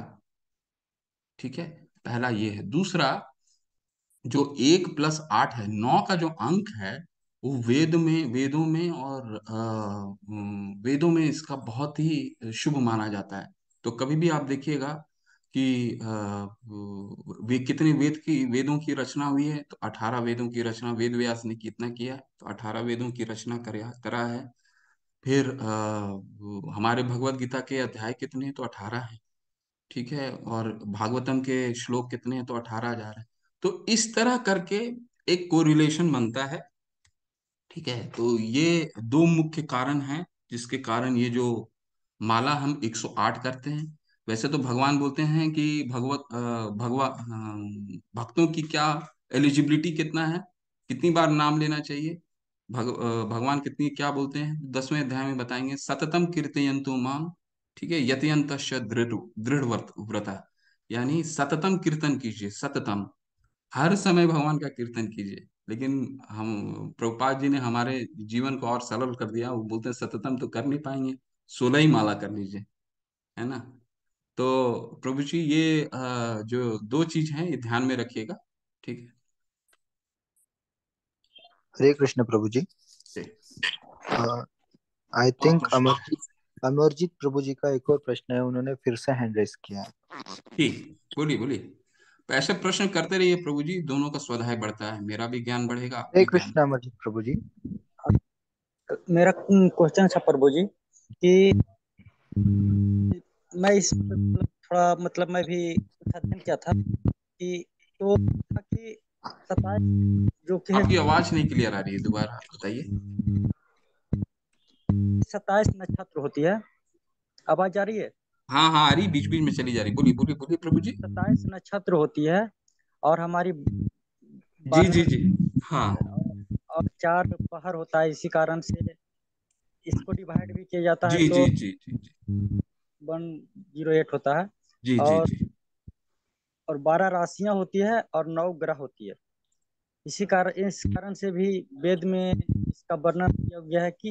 ठीक है पहला ये है दूसरा जो एक प्लस आठ है नौ का जो अंक है वो वेद में वेदों में और आ, वेदों में इसका बहुत ही शुभ माना जाता है तो कभी भी आप देखिएगा कि आ, वे कितने वेद की वेदों की रचना हुई है तो अठारह वेदों की रचना वेद व्यास ने कितना किया है तो अठारह वेदों की रचना करा है फिर आ, हमारे भगवत गीता के अध्याय कितने हैं तो अठारह है ठीक है और भागवतम के श्लोक कितने हैं तो अठारह हजार है तो इस तरह करके एक कोरिलेशन बनता है ठीक है तो ये दो मुख्य कारण हैं जिसके कारण ये जो माला हम 108 करते हैं वैसे तो भगवान बोलते हैं कि भगवत भगवा भक्तों की क्या एलिजिबिलिटी कितना है कितनी बार नाम लेना चाहिए भग, भगवान कितनी क्या बोलते हैं दसवें अध्याय में बताएंगे सततम कीर्तयंतु मांग ठीक है यतयंत दृढ़ दृढ़ व्रता यानी सततम कीर्तन कीजिए सततम हर समय भगवान का कीर्तन कीजिए लेकिन हम प्रभुपाद जी ने हमारे जीवन को और सरल कर दिया वो बोलते हैं सततम तो कर नहीं पाएंगे सोलह ही माला कर लीजिए है ना तो प्रभु जी ये जो दो चीज है ये ध्यान में रखिएगा ठीक है हरे कृष्ण प्रभु जी आई थिंक अमरजीत अमरजीत प्रभु जी का एक और प्रश्न है उन्होंने फिर से हैंड रेस किया ठीक बोलिए बोलिए तो ऐसे प्रश्न करते रहिए प्रभु जी दोनों का स्वाध्याय बढ़ता है मेरा भी ज्ञान बढ़ेगा एक प्रश्न अमरजीत प्रभु जी मेरा क्वेश्चन था प्रभु जी कि मैं इस थोड़ा मतलब मैं भी अध्ययन किया था कि तो कि जो कि आपकी आवाज नहीं क्लियर आ रही है दोबारा बताइए सत्ताईस नक्षत्र होती है आवाज आ रही है हाँ हाँ आ रही बीच बीच में चली जा रही बोलिए बोलिए बोलिए प्रभु जी सत्ताईस नक्षत्र होती है और हमारी जी जी जी हाँ और चार पहर होता है इसी कारण से इसको डिवाइड भी किया जाता जी, है जी, तो जी जी जी वन जीरो एट होता है जी और, जी, जी और बारह राशियां होती है और नौ ग्रह होती है इसी कारण इस कारण से भी वेद में इसका वर्णन किया गया है कि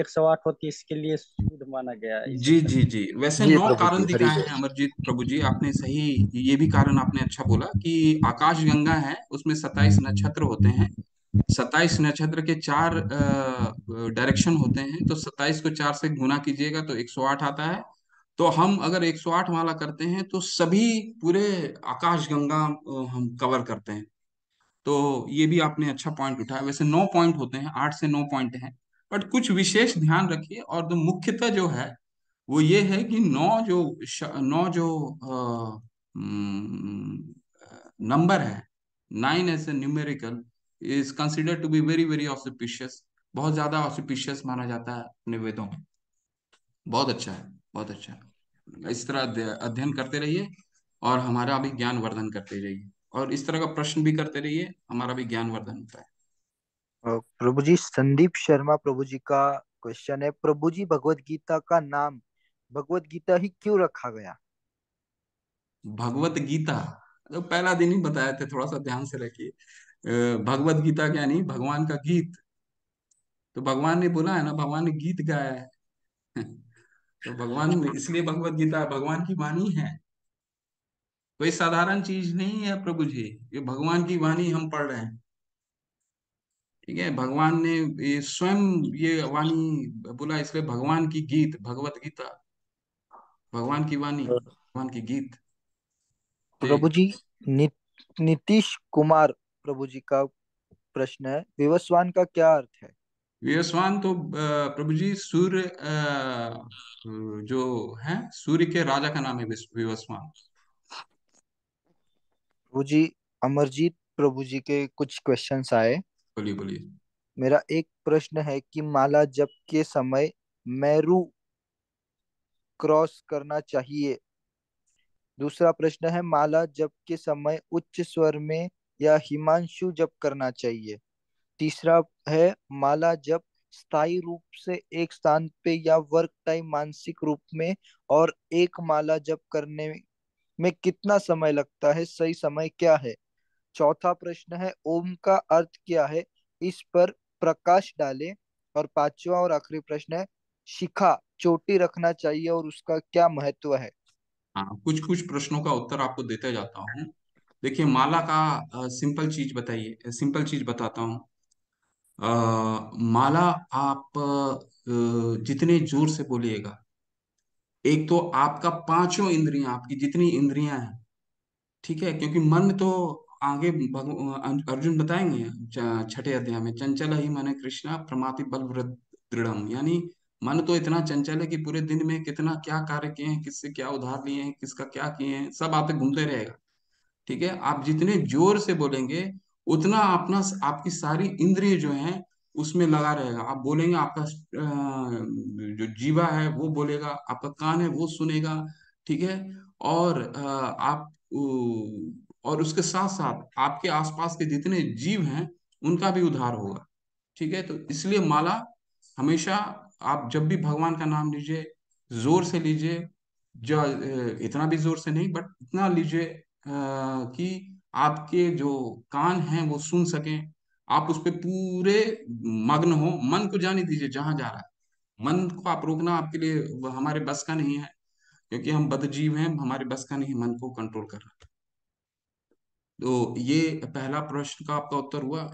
एक सौ आठ होती है इसके लिए शुद्ध माना गया है जी जी जी वैसे नौ कारण दिखाए हैं अमरजीत प्रभु जी आपने सही ये भी कारण आपने अच्छा बोला कि आकाश गंगा है उसमें सताइस नक्षत्र होते हैं सताइस नक्षत्र के चार डायरेक्शन होते हैं तो सताइस को चार से गुना कीजिएगा तो एक सौ आठ आता है तो हम अगर 108 माला करते हैं तो सभी पूरे आकाश गंगा हम कवर करते हैं तो ये भी आपने अच्छा पॉइंट उठाया वैसे नौ पॉइंट होते हैं आठ से नौ पॉइंट हैं बट कुछ विशेष ध्यान रखिए और तो मुख्यतः जो है वो ये है कि नौ जो नौ जो नंबर हम्म, है nine as a numerical is consider to be very very auspicious बहुत ज्यादा ऑसिपिशियस माना जाता है अपने वेदों में बहुत अच्छा है बहुत अच्छा है इस तरह अध्ययन करते रहिए और हमारा भी ज्ञान वर्धन करते रहिए और इस तरह का प्रश्न भी करते रहिए हमारा भी ज्ञान वर्धन होता है प्रभु जी संदीप शर्मा प्रभु जी का क्वेश्चन है प्रभु जी भगवत गीता का नाम भगवत गीता ही क्यों रखा गया भगवत गीता तो पहला दिन ही बताए थे थोड़ा सा ध्यान से रखिए भगवत गीता क्या नहीं भगवान का गीत तो भगवान ने बोला है ना भगवान ने गीत गाया है तो भगवान इसलिए भगवत गीता भगवान की वाणी है कोई साधारण चीज नहीं है प्रभु जी ये भगवान की वाणी हम पढ़ रहे हैं ठीक है भगवान ने ये स्वयं ये वाणी बोला इसलिए भगवान की गीत भगवत गीता भगवान की वाणी हाँ। भगवान की गीत प्रभु जी नि, नीतीश कुमार प्रभु जी का प्रश्न है विवस्वान का क्या अर्थ है विवस्वान तो प्रभु जी सूर्य जो है सूर्य के राजा का नाम है विवस्वान प्रभु जी अमरजीत प्रभु जी के कुछ क्वेश्चंस आए बोलिए बोलिए मेरा एक प्रश्न है कि माला जप के समय मैरू क्रॉस करना चाहिए दूसरा प्रश्न है माला जप के समय उच्च स्वर में या हिमांशु जप करना चाहिए तीसरा है माला जप स्थाई रूप से एक स्थान पे या वर्क टाइम मानसिक रूप में और एक माला जप करने में कितना समय लगता है सही समय क्या है चौथा प्रश्न है ओम का अर्थ क्या है इस पर प्रकाश डालें और पांचवा और आखिरी प्रश्न है शिखा चोटी रखना चाहिए और उसका क्या महत्व है हाँ कुछ कुछ प्रश्नों का उत्तर आपको देता जाता हूँ देखिए माला का आ, सिंपल चीज बताइए सिंपल चीज बताता हूँ माला आप आ, जितने जोर से बोलिएगा एक तो आपका पांचों इंद्रियां आपकी जितनी इंद्रियां हैं ठीक है क्योंकि मन तो आगे अं-, अर्जुन बताएंगे छठे अध्याय में चंचल ही मन कृष्णा प्रमाति बल दृढ़ यानी मन तो इतना चंचल है कि पूरे दिन में कितना क्या कार्य किए हैं किससे क्या उधार लिए हैं किसका क्या किए हैं सब आप घूमते रहेगा ठीक है आप जितने जोर से बोलेंगे उतना अपना आपकी सारी इंद्रिय जो है उसमें लगा रहेगा आप बोलेंगे आपका जो जीवा है वो बोलेगा आपका कान है वो सुनेगा ठीक है और आप और उसके साथ साथ आपके आसपास के जितने जीव हैं उनका भी उद्धार होगा ठीक है तो इसलिए माला हमेशा आप जब भी भगवान का नाम लीजिए जोर से लीजिए इतना भी जोर से नहीं बट इतना लीजिए कि आपके जो कान हैं वो सुन सकें आप उस पर पूरे मग्न हो मन को जाने दीजिए जहां जा रहा है मन को आप रोकना आपके लिए हमारे बस का नहीं है क्योंकि हम बदजीव हैं हमारे बस का नहीं मन को कंट्रोल करना तो ये पहला प्रश्न का आपका उत्तर हुआ